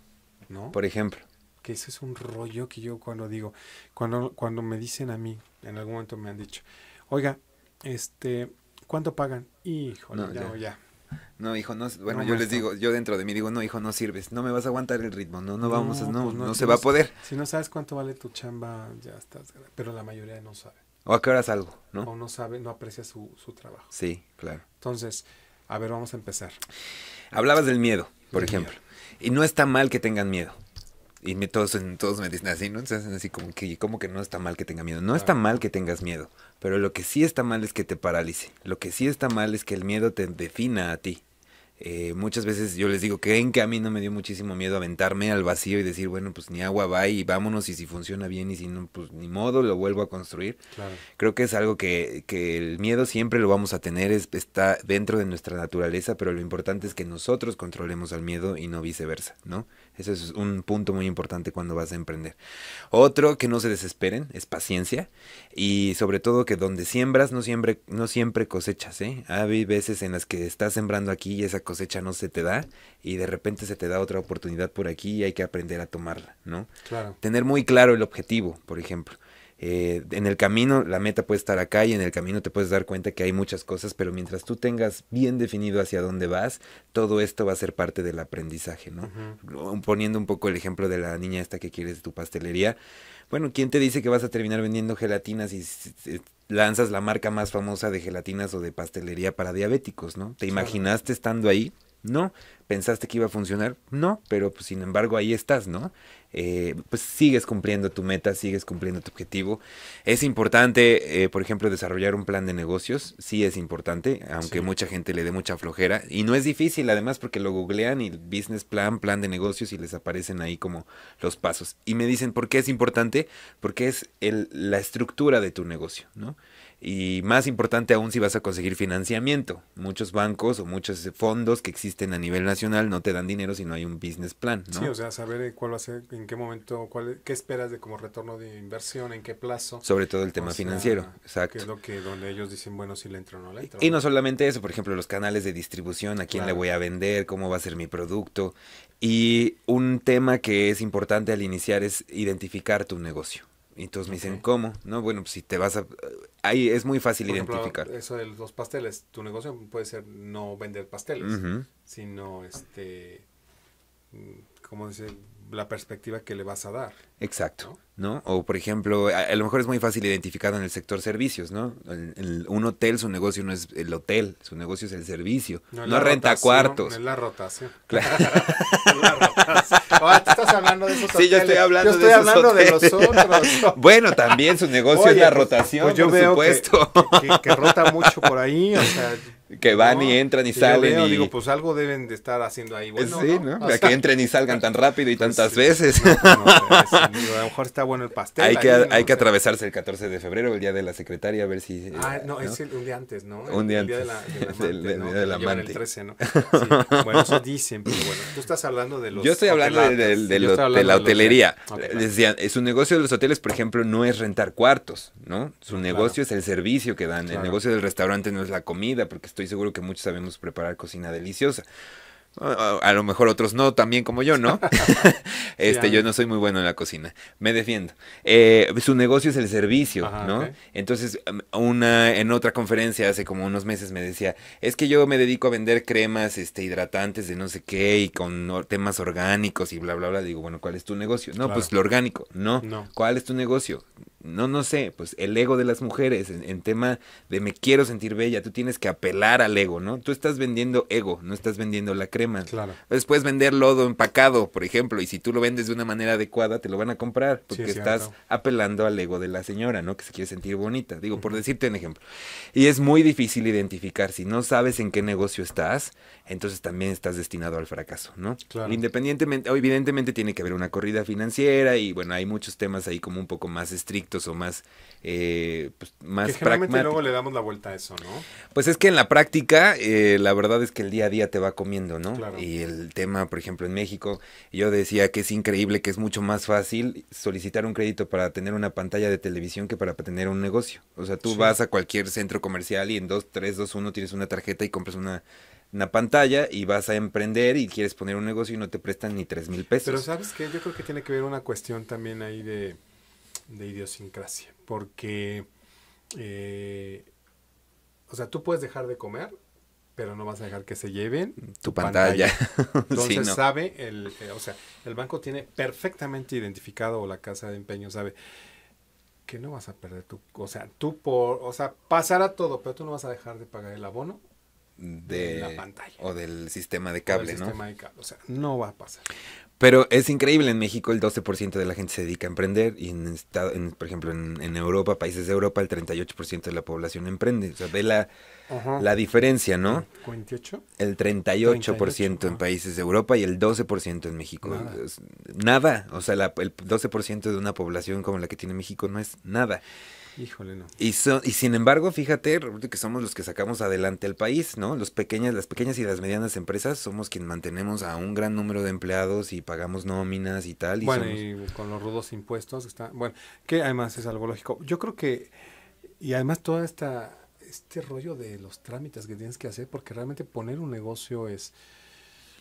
¿no? Por ejemplo. Que eso es un rollo que yo cuando digo, cuando, cuando me dicen a mí, en algún momento me han dicho, oiga, este, ¿cuánto pagan? Híjole, no, ya. ya no, hijo, no, bueno, yo les digo, yo dentro de mí digo, no, hijo, no sirves, no me vas a aguantar el ritmo, no, no vamos, no, no, pues se va a poder. Si no sabes cuánto vale tu chamba, ya estás, pero la mayoría no sabe. O a qué ¿no? O no sabe, no aprecia su, trabajo. Sí, claro. Entonces, a ver, vamos a empezar. Hablabas del miedo, por ejemplo, y no está mal que tengan miedo. Y me, todos, todos me dicen así, ¿no? así como que, como que no está mal que tenga miedo. No está mal que tengas miedo. Pero lo que sí está mal es que te paralice. Lo que sí está mal es que el miedo te defina a ti. Eh, muchas veces yo les digo, creen que a mí no me dio muchísimo miedo aventarme al vacío y decir, bueno, pues ni agua va y vámonos y si funciona bien y si no, pues ni modo, lo vuelvo a construir. Creo que es algo que, que, el miedo siempre lo vamos a tener, está dentro de nuestra naturaleza, pero lo importante es que nosotros controlemos al miedo y no viceversa, ¿no? Ese es un punto muy importante cuando vas a emprender. Otro, que no se desesperen, es paciencia. Y sobre todo que donde siembras, no siempre, no siempre cosechas. ¿eh? Hay veces en las que estás sembrando aquí y esa cosecha no se te da. Y de repente se te da otra oportunidad por aquí y hay que aprender a tomarla, ¿no? Claro. Tener muy claro el objetivo, por ejemplo. Eh, en el camino la meta puede estar acá y en el camino te puedes dar cuenta que hay muchas cosas, pero mientras tú tengas bien definido hacia dónde vas, todo esto va a ser parte del aprendizaje, ¿no? Poniendo un poco el ejemplo de la niña esta que quieres de tu pastelería, bueno, ¿quién te dice que vas a terminar vendiendo gelatinas y lanzas la marca más famosa de gelatinas o de pastelería para diabéticos, ¿no? ¿Te imaginaste estando ahí? No. ¿Pensaste que iba a funcionar? No, pero pues, sin embargo ahí estás, ¿no? Eh, pues sigues cumpliendo tu meta, sigues cumpliendo tu objetivo. Es importante, eh, por ejemplo, desarrollar un plan de negocios, sí es importante, aunque mucha gente le dé mucha flojera. Y no es difícil, además, porque lo googlean y business plan, plan de negocios y les aparecen ahí como los pasos. Y me dicen, ¿por qué es importante? Porque es la estructura de tu negocio, ¿no? y más importante aún si vas a conseguir financiamiento. Muchos bancos o muchos fondos que existen a nivel nacional no te dan dinero si no hay un business plan. Sí, o sea, saber eh, cuál va en qué momento, cuál, qué esperas de como retorno de inversión, en qué plazo. Sobre todo el tema financiero, exacto. Que es lo que donde ellos dicen, bueno, si le entro o no le entro. Y no solamente eso, por ejemplo, los canales de distribución, a quién le voy a vender, cómo va a ser mi producto. Y un tema que es importante al iniciar es identificar tu negocio. Y entonces me dicen, ¿cómo? No, bueno, pues si te vas a... Ahí es muy fácil identificar. eso de los pasteles, tu negocio puede ser no vender pasteles, sino, este, mm, ¿cómo dice? la perspectiva que le vas a dar. Exacto, ¿no? O por ejemplo, a, lo mejor es muy fácil identificado en el sector servicios, ¿no? un hotel su negocio no es el hotel, su negocio es el servicio, no, renta cuartos. es la rotación. Claro. la rotación. Oh, estás hablando de esos yo estoy hablando, yo estoy de, hablando de, los otros. bueno, también su negocio es la pues, pues, rotación, yo por veo supuesto. Que, que, rota mucho por ahí, que van y entran y salen. y digo, pues algo deben de estar haciendo ahí. Bueno, sí, ¿no? O sea, que entren y salgan tan rápido y tan tantas veces. Pues, pues, a lo mejor está bueno el pastel. Hay que, hay que atravesarse el 14 de febrero, el día de la secretaria, a ver si. Eh, ah, no, es el, un día antes, ¿no? Un día antes. El día de la, de la amante. El 13, ¿no? Bueno, eso dicen, pero bueno. Tú estás hablando de los. Yo estoy hablando de, de, la hotelería. Okay, eh, eh, su negocio de los hoteles, por ejemplo, no es rentar cuartos, ¿no? Su negocio es el servicio que dan. El negocio del restaurante no es la comida, porque estoy seguro que muchos sabemos preparar cocina deliciosa. A, lo mejor otros no, también como yo, ¿no? este, yo no soy muy bueno en la cocina. Me defiendo. Eh, su negocio es el servicio, ¿no? Entonces, una, en otra conferencia hace como unos meses me decía, es que yo me dedico a vender cremas este, hidratantes de no sé qué y con temas orgánicos y bla, bla, bla. Digo, bueno, ¿cuál es tu negocio? No, pues lo orgánico. no. ¿Cuál es tu negocio? no, no sé, pues el ego de las mujeres en, tema de me quiero sentir bella, tú tienes que apelar al ego, ¿no? Tú estás vendiendo ego, no estás vendiendo la crema. Claro. Pues, Después vender lodo empacado, por ejemplo, y si tú lo vendes de una manera adecuada, te lo van a comprar, porque estás apelando al ego de la señora, ¿no? Que se quiere sentir bonita, digo, por decirte un ejemplo. Y es muy difícil identificar, si no sabes en qué negocio estás, entonces también estás destinado al fracaso, ¿no? Independientemente, evidentemente tiene que haber una corrida financiera y bueno, hay muchos temas ahí como un poco más estrictos o más, eh, pues, más que generalmente luego le damos la vuelta a eso, ¿no? Pues es que en la práctica, eh, la verdad es que el día a día te va comiendo, ¿no? Y el tema, por ejemplo, en México, yo decía que es increíble que es mucho más fácil solicitar un crédito para tener una pantalla de televisión que para tener un negocio. O sea, tú vas a cualquier centro comercial y en 2, 3, 2, 1 tienes una tarjeta y compras una pantalla y vas a emprender y quieres poner un negocio y no te prestan ni tres mil pesos. Pero sabes que yo creo que tiene que ver una cuestión también ahí de, de idiosincrasia, porque, eh, o sea, tú puedes dejar de comer, pero no vas a dejar que se lleven tu pantalla. Entonces sabe, el, eh, o sea, el banco tiene perfectamente identificado, o la casa de empeño sabe, que no vas a perder tu, o sea, tú por, o sea, pasará todo, pero tú no vas a dejar de pagar el abono de, la pantalla. O del sistema de cable, ¿no? sistema de cable, o sea, no va a pasar. Pero es increíble, en México el 12% de la gente se dedica a emprender y, en, estado, en por ejemplo, en, Europa, países de Europa, el 38% de la población emprende. O sea, ve la, diferencia, ¿no? ¿48? El 38%, en países de Europa y el 12% en México. Nada. O sea, la, el 12% de una población como la que tiene México no es nada. Híjole, no. Y, y sin embargo, fíjate, que somos los que sacamos adelante al país, ¿no? Los pequeñas, las pequeñas y las medianas empresas somos quienes mantenemos a un gran número de empleados y pagamos nóminas y tal. Y bueno, y con los rudos impuestos, está, bueno, que además es algo lógico. Yo creo que, y además todo esta, este rollo de los trámites que tienes que hacer, porque realmente poner un negocio es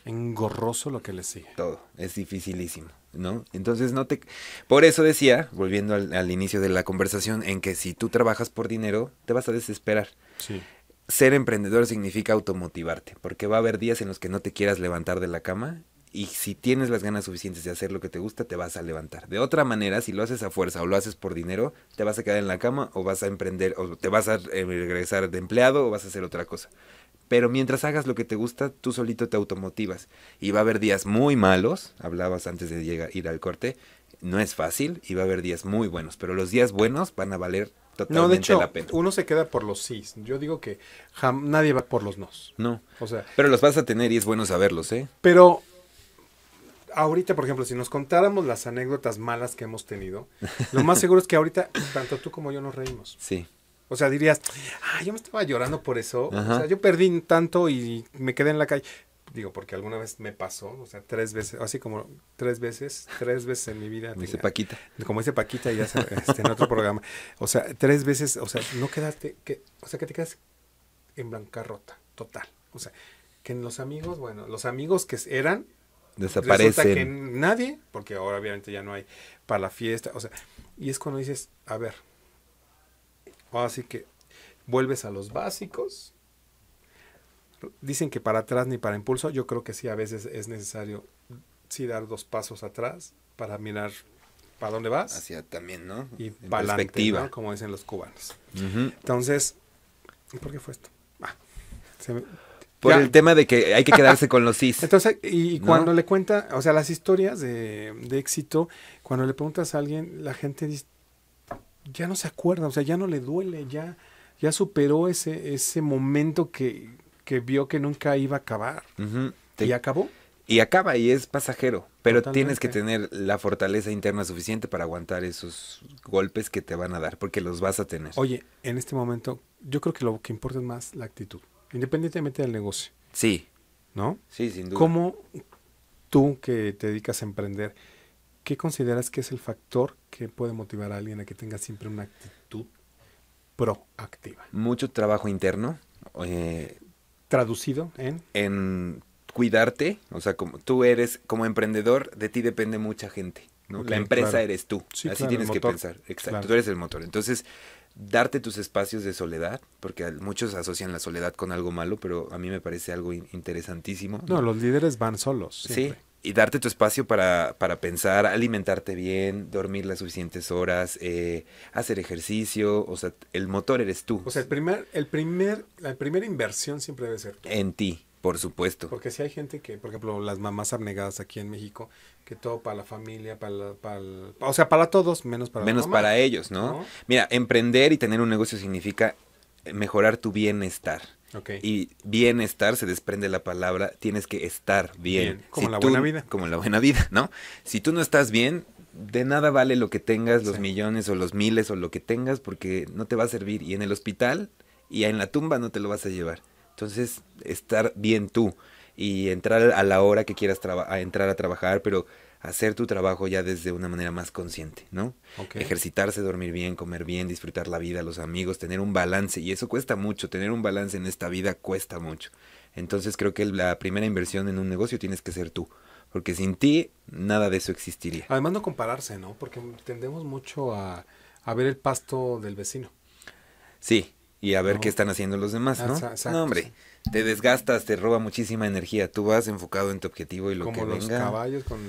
engorroso lo que le sigue. Todo, es dificilísimo, ¿no? Entonces no te... Por eso decía, volviendo al, al, inicio de la conversación, en que si tú trabajas por dinero, te vas a desesperar. Sí. Ser emprendedor significa automotivarte, porque va a haber días en los que no te quieras levantar de la cama y si tienes las ganas suficientes de hacer lo que te gusta, te vas a levantar. De otra manera, si lo haces a fuerza o lo haces por dinero, te vas a quedar en la cama o vas a emprender o te vas a eh, regresar de empleado o vas a hacer otra cosa. Pero mientras hagas lo que te gusta, tú solito te automotivas. Y va a haber días muy malos, hablabas antes de llegar, ir al corte, no es fácil y va a haber días muy buenos, pero los días buenos van a valer totalmente no, de hecho, la pena. Uno se queda por los sí, Yo digo que nadie va por los nos. No. O sea, pero los vas a tener y es bueno saberlos, ¿eh? Pero ahorita, por ejemplo, si nos contáramos las anécdotas malas que hemos tenido, lo más seguro es que ahorita tanto tú como yo nos reímos. Sí. O sea, dirías, ah, yo me estaba llorando por eso. O sea, yo perdí tanto y me quedé en la calle. Digo, porque alguna vez me pasó, o sea, tres veces, así como tres veces, tres veces en mi vida. Como dice Paquita. Como dice Paquita ya este, en otro programa. O sea, tres veces, o sea, no quedaste, que, o sea, que te quedas en bancarrota, total. O sea, que en los amigos, bueno, los amigos que eran, desaparecen. Resulta que nadie, porque ahora obviamente ya no hay para la fiesta, o sea, y es cuando dices, a ver, Así que vuelves a los básicos. Dicen que para atrás ni para impulso. Yo creo que sí, a veces es necesario sí dar dos pasos atrás para mirar para dónde vas. Hacia también, ¿no? Y en para perspectiva. Como dicen los cubanos. Entonces, ¿por qué fue esto? Ah, por el tema de que hay que quedarse con los cis. Entonces, y, cuando le cuenta, o sea, las historias de, de éxito, cuando le preguntas a alguien, la gente dice ya no se acuerda, o sea, ya no le duele, ya, ya superó ese, ese momento que, que vio que nunca iba a acabar. Y acabó. Y acaba y es pasajero, pero tienes que tener la fortaleza interna suficiente para aguantar esos golpes que te van a dar, porque los vas a tener. Oye, en este momento yo creo que lo que importa es más la actitud, independientemente del negocio. Sí. ¿No? Sí, sin duda. ¿Cómo tú que te dedicas a emprender, ¿qué consideras que es el factor que puede motivar a alguien a que tenga siempre una actitud proactiva? Mucho trabajo interno. Eh, ¿Traducido en? En cuidarte, o sea, como tú eres, como emprendedor, de ti depende mucha gente. ¿no? la empresa eres tú, así tienes que pensar, exacto, tú eres el motor. Entonces, darte tus espacios de soledad, porque muchos asocian la soledad con algo malo, pero a mí me parece algo interesantísimo. No, los líderes van solos. Sí, y darte tu espacio para, pensar, alimentarte bien, dormir las suficientes horas, eh, hacer ejercicio, o sea, el motor eres tú. O sea, el primer, el primer, la primera inversión siempre debe ser tú. En ti, por supuesto. Porque si hay gente que, por ejemplo, las mamás abnegadas aquí en México, que todo para la familia, para, para o sea, para todos, menos para Menos para ellos, ¿no? Mira, emprender y tener un negocio significa mejorar tu bienestar. Y bienestar se desprende la palabra, tienes que estar bien. como la buena vida. Como la buena vida, ¿no? Si tú no estás bien, de nada vale lo que tengas, los millones o los miles o lo que tengas, porque no te va a servir. Y en el hospital y en la tumba no te lo vas a llevar. Entonces, estar bien tú y entrar a la hora que quieras a entrar a trabajar, pero hacer tu trabajo ya desde una manera más consciente, ¿no? Ejercitarse, dormir bien, comer bien, disfrutar la vida, los amigos, tener un balance. Y eso cuesta mucho, tener un balance en esta vida cuesta mucho. Entonces creo que la primera inversión en un negocio tienes que ser tú. Porque sin ti, nada de eso existiría. Además no compararse, ¿no? Porque tendemos mucho a, ver el pasto del vecino. Sí, y a ver qué están haciendo los demás, ¿no? Ah, te desgastas, te roba muchísima energía. Tú vas enfocado en tu objetivo y lo que los venga. caballos con...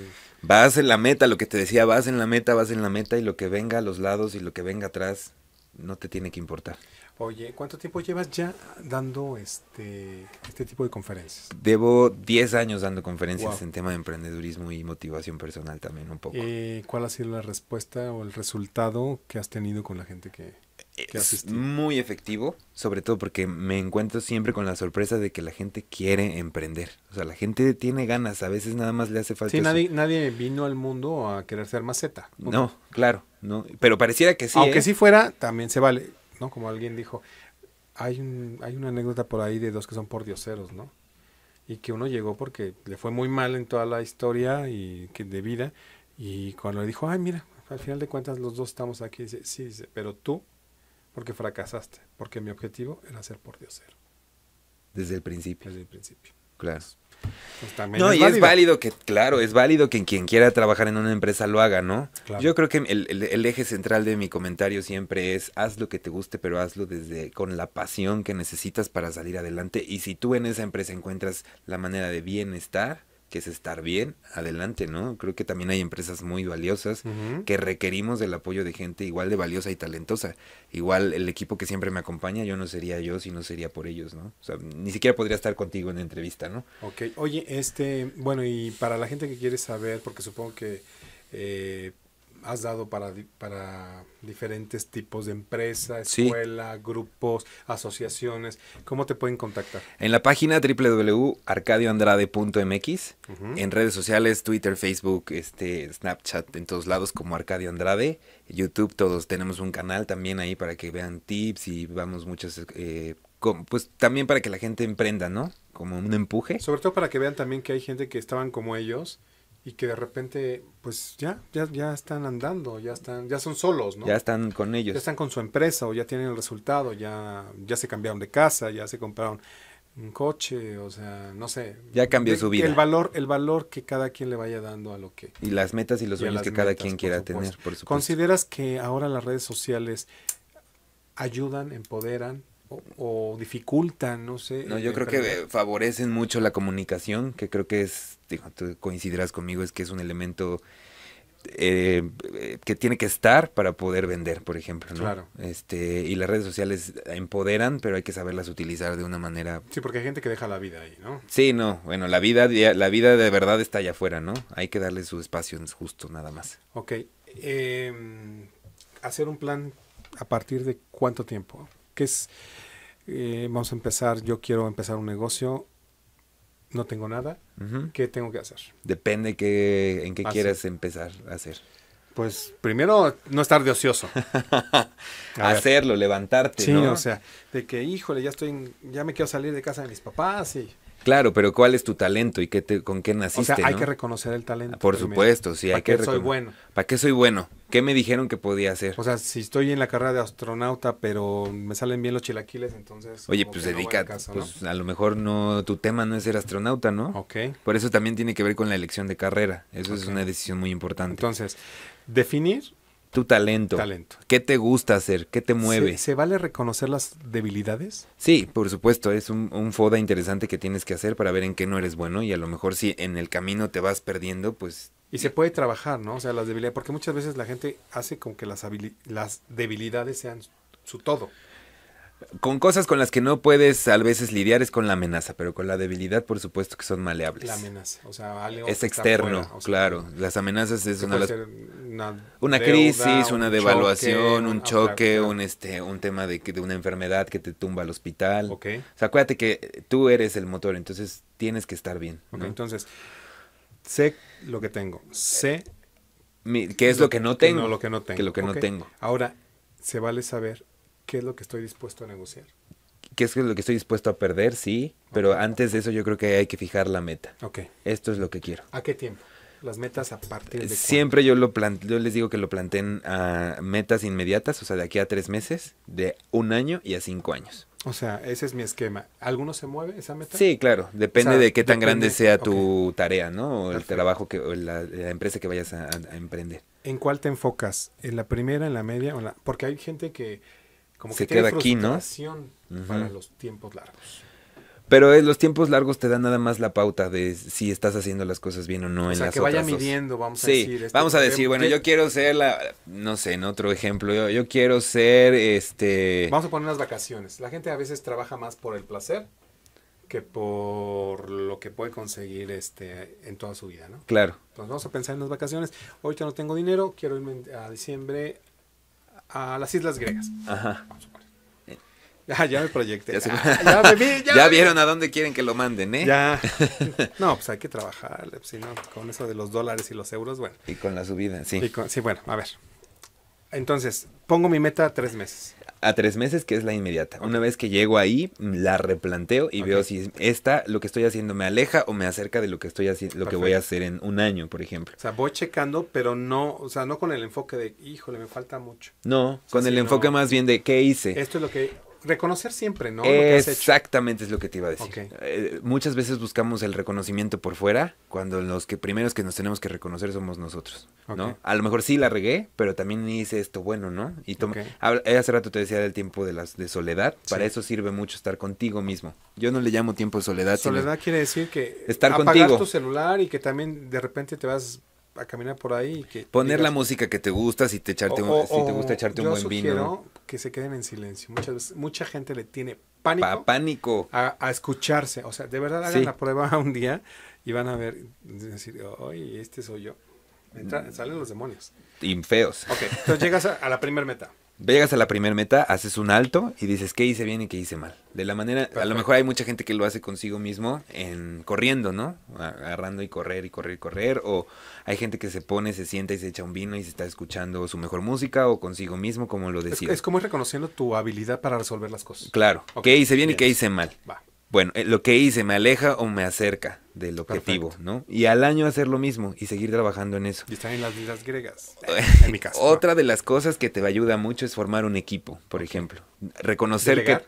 Vas en la meta, lo que te decía, vas en la meta, vas en la meta y lo que venga a los lados y lo que venga atrás no te tiene que importar. Oye, ¿cuánto tiempo llevas ya dando este, este tipo de conferencias? Debo 10 años dando conferencias en tema de emprendedurismo y motivación personal también un poco. Eh, ¿Cuál ha sido la respuesta o el resultado que has tenido con la gente que, es muy efectivo, sobre todo porque me encuentro siempre con la sorpresa de que la gente quiere emprender. O sea, la gente tiene ganas, a veces nada más le hace falta. nadie, nadie vino al mundo a querer ser maceta. ¿no? claro, no. Pero pareciera que sí. Aunque si ¿eh? sí fuera, también se vale, ¿no? Como alguien dijo, hay, un, hay una anécdota por ahí de dos que son por dioseros, ¿no? Y que uno llegó porque le fue muy mal en toda la historia y que de vida. Y cuando le dijo, ay, mira, al final de cuentas los dos estamos aquí, dice, sí, dice, pero tú porque fracasaste, porque mi objetivo era ser por Dios ser. Desde el principio. Desde el principio. Claro. Pues no, es y es válido que, claro, es válido que quien quiera trabajar en una empresa lo haga, ¿no? Yo creo que el, eje central de mi comentario siempre es haz lo que te guste, pero hazlo desde con la pasión que necesitas para salir adelante. Y si tú en esa empresa encuentras la manera de bienestar, que es estar bien, adelante, ¿no? Creo que también hay empresas muy valiosas que requerimos del apoyo de gente igual de valiosa y talentosa. Igual el equipo que siempre me acompaña, yo no sería yo si no sería por ellos, ¿no? O sea, ni siquiera podría estar contigo en entrevista, ¿no? Ok, oye, este, bueno, y para la gente que quiere saber, porque supongo que eh, has dado para, para diferentes tipos de empresas, escuela, grupos, asociaciones. ¿Cómo te pueden contactar? En la página www.arcadioandrade.mx, en redes sociales, Twitter, Facebook, este, Snapchat, en todos lados como Arcadio Andrade, YouTube, todos tenemos un canal también ahí para que vean tips y vamos muchas... Eh, pues también para que la gente emprenda, ¿no? Como un empuje. Sobre todo para que vean también que hay gente que estaban como ellos y que de repente, pues ya, ya, ya están andando, ya están, ya son solos, ¿no? Ya están con ellos. Ya están con su empresa o ya tienen el resultado, ya, ya se cambiaron de casa, ya se compraron un coche, o sea, no sé. Ya cambió su vida. El valor, el valor que cada quien le vaya dando a lo que. Y las metas y los sueños que cada quien quiera tener, por supuesto. ¿Consideras que ahora las redes sociales ayudan, empoderan, o, dificultan, no sé. No, yo creo que favorecen mucho la comunicación, que creo que es digo, tú coincidirás conmigo, es que es un elemento eh, que tiene que estar para poder vender, por ejemplo. Claro. Este, y las redes sociales empoderan, pero hay que saberlas utilizar de una manera. Sí, porque hay gente que deja la vida ahí, ¿no? Sí, no. Bueno, la vida, la vida de verdad está allá afuera, ¿no? Hay que darle su espacio justo, nada más. Ok. Em, hacer un plan a partir de cuánto tiempo? ¿Qué es? Eh, vamos a empezar, yo quiero empezar un negocio no tengo nada, ¿qué tengo que hacer? Depende que, en qué ah, quieras empezar a hacer. Pues primero, no estar de ocioso. Hacerlo, levantarte. Sí, ¿no? o sea, de que, híjole, ya estoy, ya me quiero salir de casa de mis papás y Claro, pero ¿cuál es tu talento y qué te, con qué naciste? O sea, hay que reconocer el talento. Por supuesto, sí, hay que ¿Para qué soy bueno? ¿Para qué soy bueno? ¿Qué me dijeron que podía hacer? O sea, si estoy en la carrera de astronauta, pero me salen bien los chilaquiles, entonces. Oye, pues dedícate. pues a lo mejor no, tu tema no es ser astronauta, ¿no? Ok. Por eso también tiene que ver con la elección de carrera. Eso es una decisión muy importante. Entonces, definir tu talento. ¿Qué te gusta hacer? ¿Qué te mueve? ¿Se, vale reconocer las debilidades? Sí, por supuesto. Es un, foda interesante que tienes que hacer para ver en qué no eres bueno y a lo mejor si en el camino te vas perdiendo, pues... Y se puede trabajar, ¿no? O sea, las debilidades, porque muchas veces la gente hace con que las, las debilidades sean su todo. Con cosas con las que no puedes a veces lidiar es con la amenaza, pero con la debilidad por supuesto que son maleables. La amenaza, o sea, Es externo, claro. Las amenazas es una, una, crisis, una devaluación, un choque, un este un tema de, de una enfermedad que te tumba al hospital. O sea, acuérdate que tú eres el motor, entonces tienes que estar bien. Entonces, sé lo que tengo, sé... Mi, ¿Qué es lo, que no tengo? lo que no tengo. Ahora, se vale saber qué es lo que estoy dispuesto a negociar. ¿Qué es lo que estoy dispuesto a perder? Sí, pero antes de eso yo creo que hay que fijar la meta. Ok. Esto es lo que quiero. ¿A qué tiempo? Las metas a partir de... Siempre yo, lo yo les digo que lo planteen a metas inmediatas, o sea, de aquí a tres meses, de un año y a cinco años. O sea, ese es mi esquema. ¿Alguno se mueve esa meta? Sí, claro. Depende de qué tan grande sea tu tarea, ¿no? O el trabajo que, la, empresa que vayas a, emprender. ¿En cuál te enfocas? ¿En la primera, en la media? Porque hay gente que como que queda aquí, ¿no? Para los tiempos largos. Pero eh, los tiempos largos te dan nada más la pauta de si estás haciendo las cosas bien o no o sea, que vaya midiendo, vamos a decir. Sí, este vamos a decir, bueno, yo quiero ser la, no sé, en otro ejemplo, yo, quiero ser, este... Vamos a poner unas vacaciones. La gente a veces trabaja más por el placer que por lo que puede conseguir este en toda su vida, ¿no? Claro. Entonces vamos a pensar en las vacaciones. Ahorita no tengo dinero, quiero irme a diciembre a las islas griegas. Ajá. Ah, ya me proyecté. Ya, vieron a dónde quieren que lo manden, ¿eh? Ya. No, pues hay que trabajar, pues, si no, con eso de los dólares y los euros, bueno. Y con la subida, sí. sí, bueno, a ver. Entonces, pongo mi meta tres meses a tres meses, que es la inmediata. Una vez que llego ahí, la replanteo y veo si esta, lo que estoy haciendo, me aleja o me acerca de lo que estoy haciendo, lo que voy a hacer en un año, por ejemplo. O sea, voy checando, pero no, o sea, no con el enfoque de, híjole, me falta mucho. No, con el enfoque más bien de qué hice. Esto es lo que reconocer siempre, ¿no? Exactamente es lo que te iba a decir. Eh, muchas veces buscamos el reconocimiento por fuera, cuando los que primeros que nos tenemos que reconocer somos nosotros, ¿no? A lo mejor sí la regué, pero también hice esto bueno, ¿no? Y toma, hace rato te decía del tiempo de las de soledad, para eso sirve mucho estar contigo mismo. Yo no le llamo tiempo de soledad. Soledad quiere decir que estar apagar contigo. tu celular y que también de repente te vas a caminar por ahí. Poner la música que te gusta, si te, echarte gusta echarte un buen vino. que se queden en silencio. Muchas mucha gente le tiene pánico. A, escucharse. O sea, de verdad hagan la prueba un día y van a ver, decir, oye, este soy yo. Mm. salen los demonios. Y feos. Ok, entonces llegas a la primer meta. Llegas a la primera meta, haces un alto y dices qué hice bien y qué hice mal. De la manera, a lo mejor hay mucha gente que lo hace consigo mismo en corriendo, ¿no? Agarrando y correr y correr y correr. O hay gente que se pone, se sienta y se echa un vino y se está escuchando su mejor música o consigo mismo, como lo decía. Es, como reconociendo tu habilidad para resolver las cosas. Claro. ¿Qué hice bien, bien, y qué hice mal? Va. Bueno, eh, lo que hice me aleja o me acerca del objetivo, ¿no? Y al año hacer lo mismo y seguir trabajando en eso. Y están en las vidas griegas, en mi caso. Otra de las cosas que te ayuda mucho es formar un equipo, por ejemplo. Reconocer que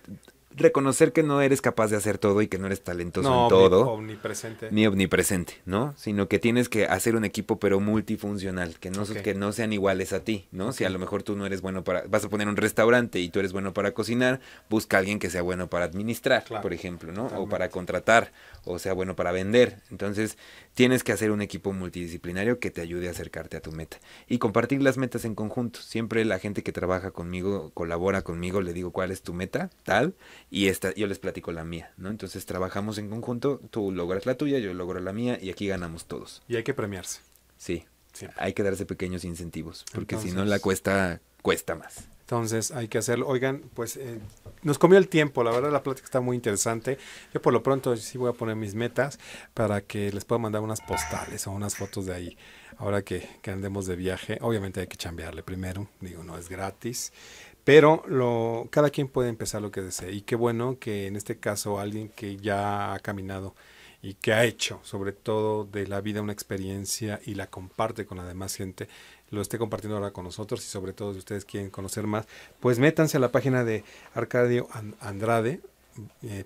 reconocer que no eres capaz de hacer todo y que no eres talentoso en todo. Omnipresente. Ni omnipresente, ¿no? Sino que tienes que hacer un equipo pero multifuncional, que no, que no sean iguales a ti, ¿no? Si a lo mejor tú no eres bueno para, vas a poner un restaurante y tú eres bueno para cocinar, busca alguien que sea bueno para administrar, por ejemplo, ¿no? O para contratar, o sea bueno para vender. Entonces, tienes que hacer un equipo multidisciplinario que te ayude a acercarte a tu meta y compartir las metas en conjunto. Siempre la gente que trabaja conmigo, colabora conmigo, le digo cuál es tu meta, tal, y esta, yo les platico la mía, ¿no? Entonces trabajamos en conjunto, tú logras la tuya, yo logro la mía y aquí ganamos todos. Y hay que premiarse. Sí. Hay que darse pequeños incentivos, porque si no la cuesta cuesta más. Entonces hay que hacerlo. Oigan, pues eh, nos comió el tiempo, la verdad la plática está muy interesante. Yo por lo pronto sí voy a poner mis metas para que les pueda mandar unas postales o unas fotos de ahí. Ahora que, andemos de viaje, obviamente hay que chambearle primero, digo, no es gratis. Pero cada quien puede empezar lo que desee. Y qué bueno que en este caso alguien que ya ha caminado y que ha hecho sobre todo de la vida una experiencia y la comparte con la demás gente, lo esté compartiendo ahora con nosotros y sobre todo si ustedes quieren conocer más, pues métanse a la página de Arcadio Andrade. Eh,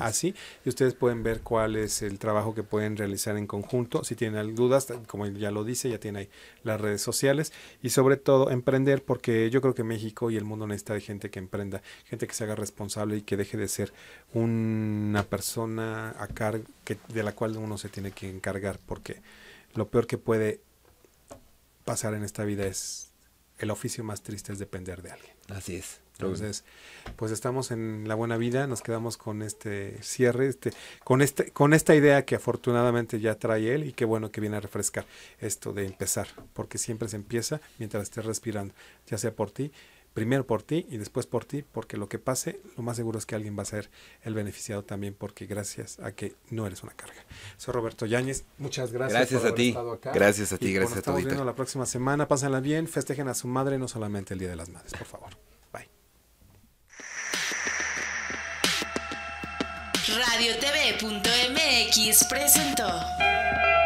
así, y ustedes pueden ver cuál es el trabajo que pueden realizar en conjunto, si tienen dudas, como ya lo dice, ya tiene ahí las redes sociales y sobre todo emprender porque yo creo que México y el mundo necesita de gente que emprenda, gente que se haga responsable y que deje de ser una persona a cargo de la cual uno se tiene que encargar porque lo peor que puede pasar en esta vida es el oficio más triste es depender de alguien. Así es. Entonces, pues estamos en la buena vida, nos quedamos con este cierre, este, con este, con esta idea que afortunadamente ya trae él y qué bueno que viene a refrescar esto de empezar, porque siempre se empieza mientras estés respirando, ya sea por ti, primero por ti y después por ti, porque lo que pase, lo más seguro es que alguien va a ser el beneficiado también, porque gracias a que no eres una carga. Soy Roberto Yáñez, muchas gracias. Gracias a ti. Gracias a ti, gracias a todos. Nos viendo la próxima semana, pásenla bien, festejen a su madre, no solamente el Día de las Madres, por favor. Bye. Radio presentó.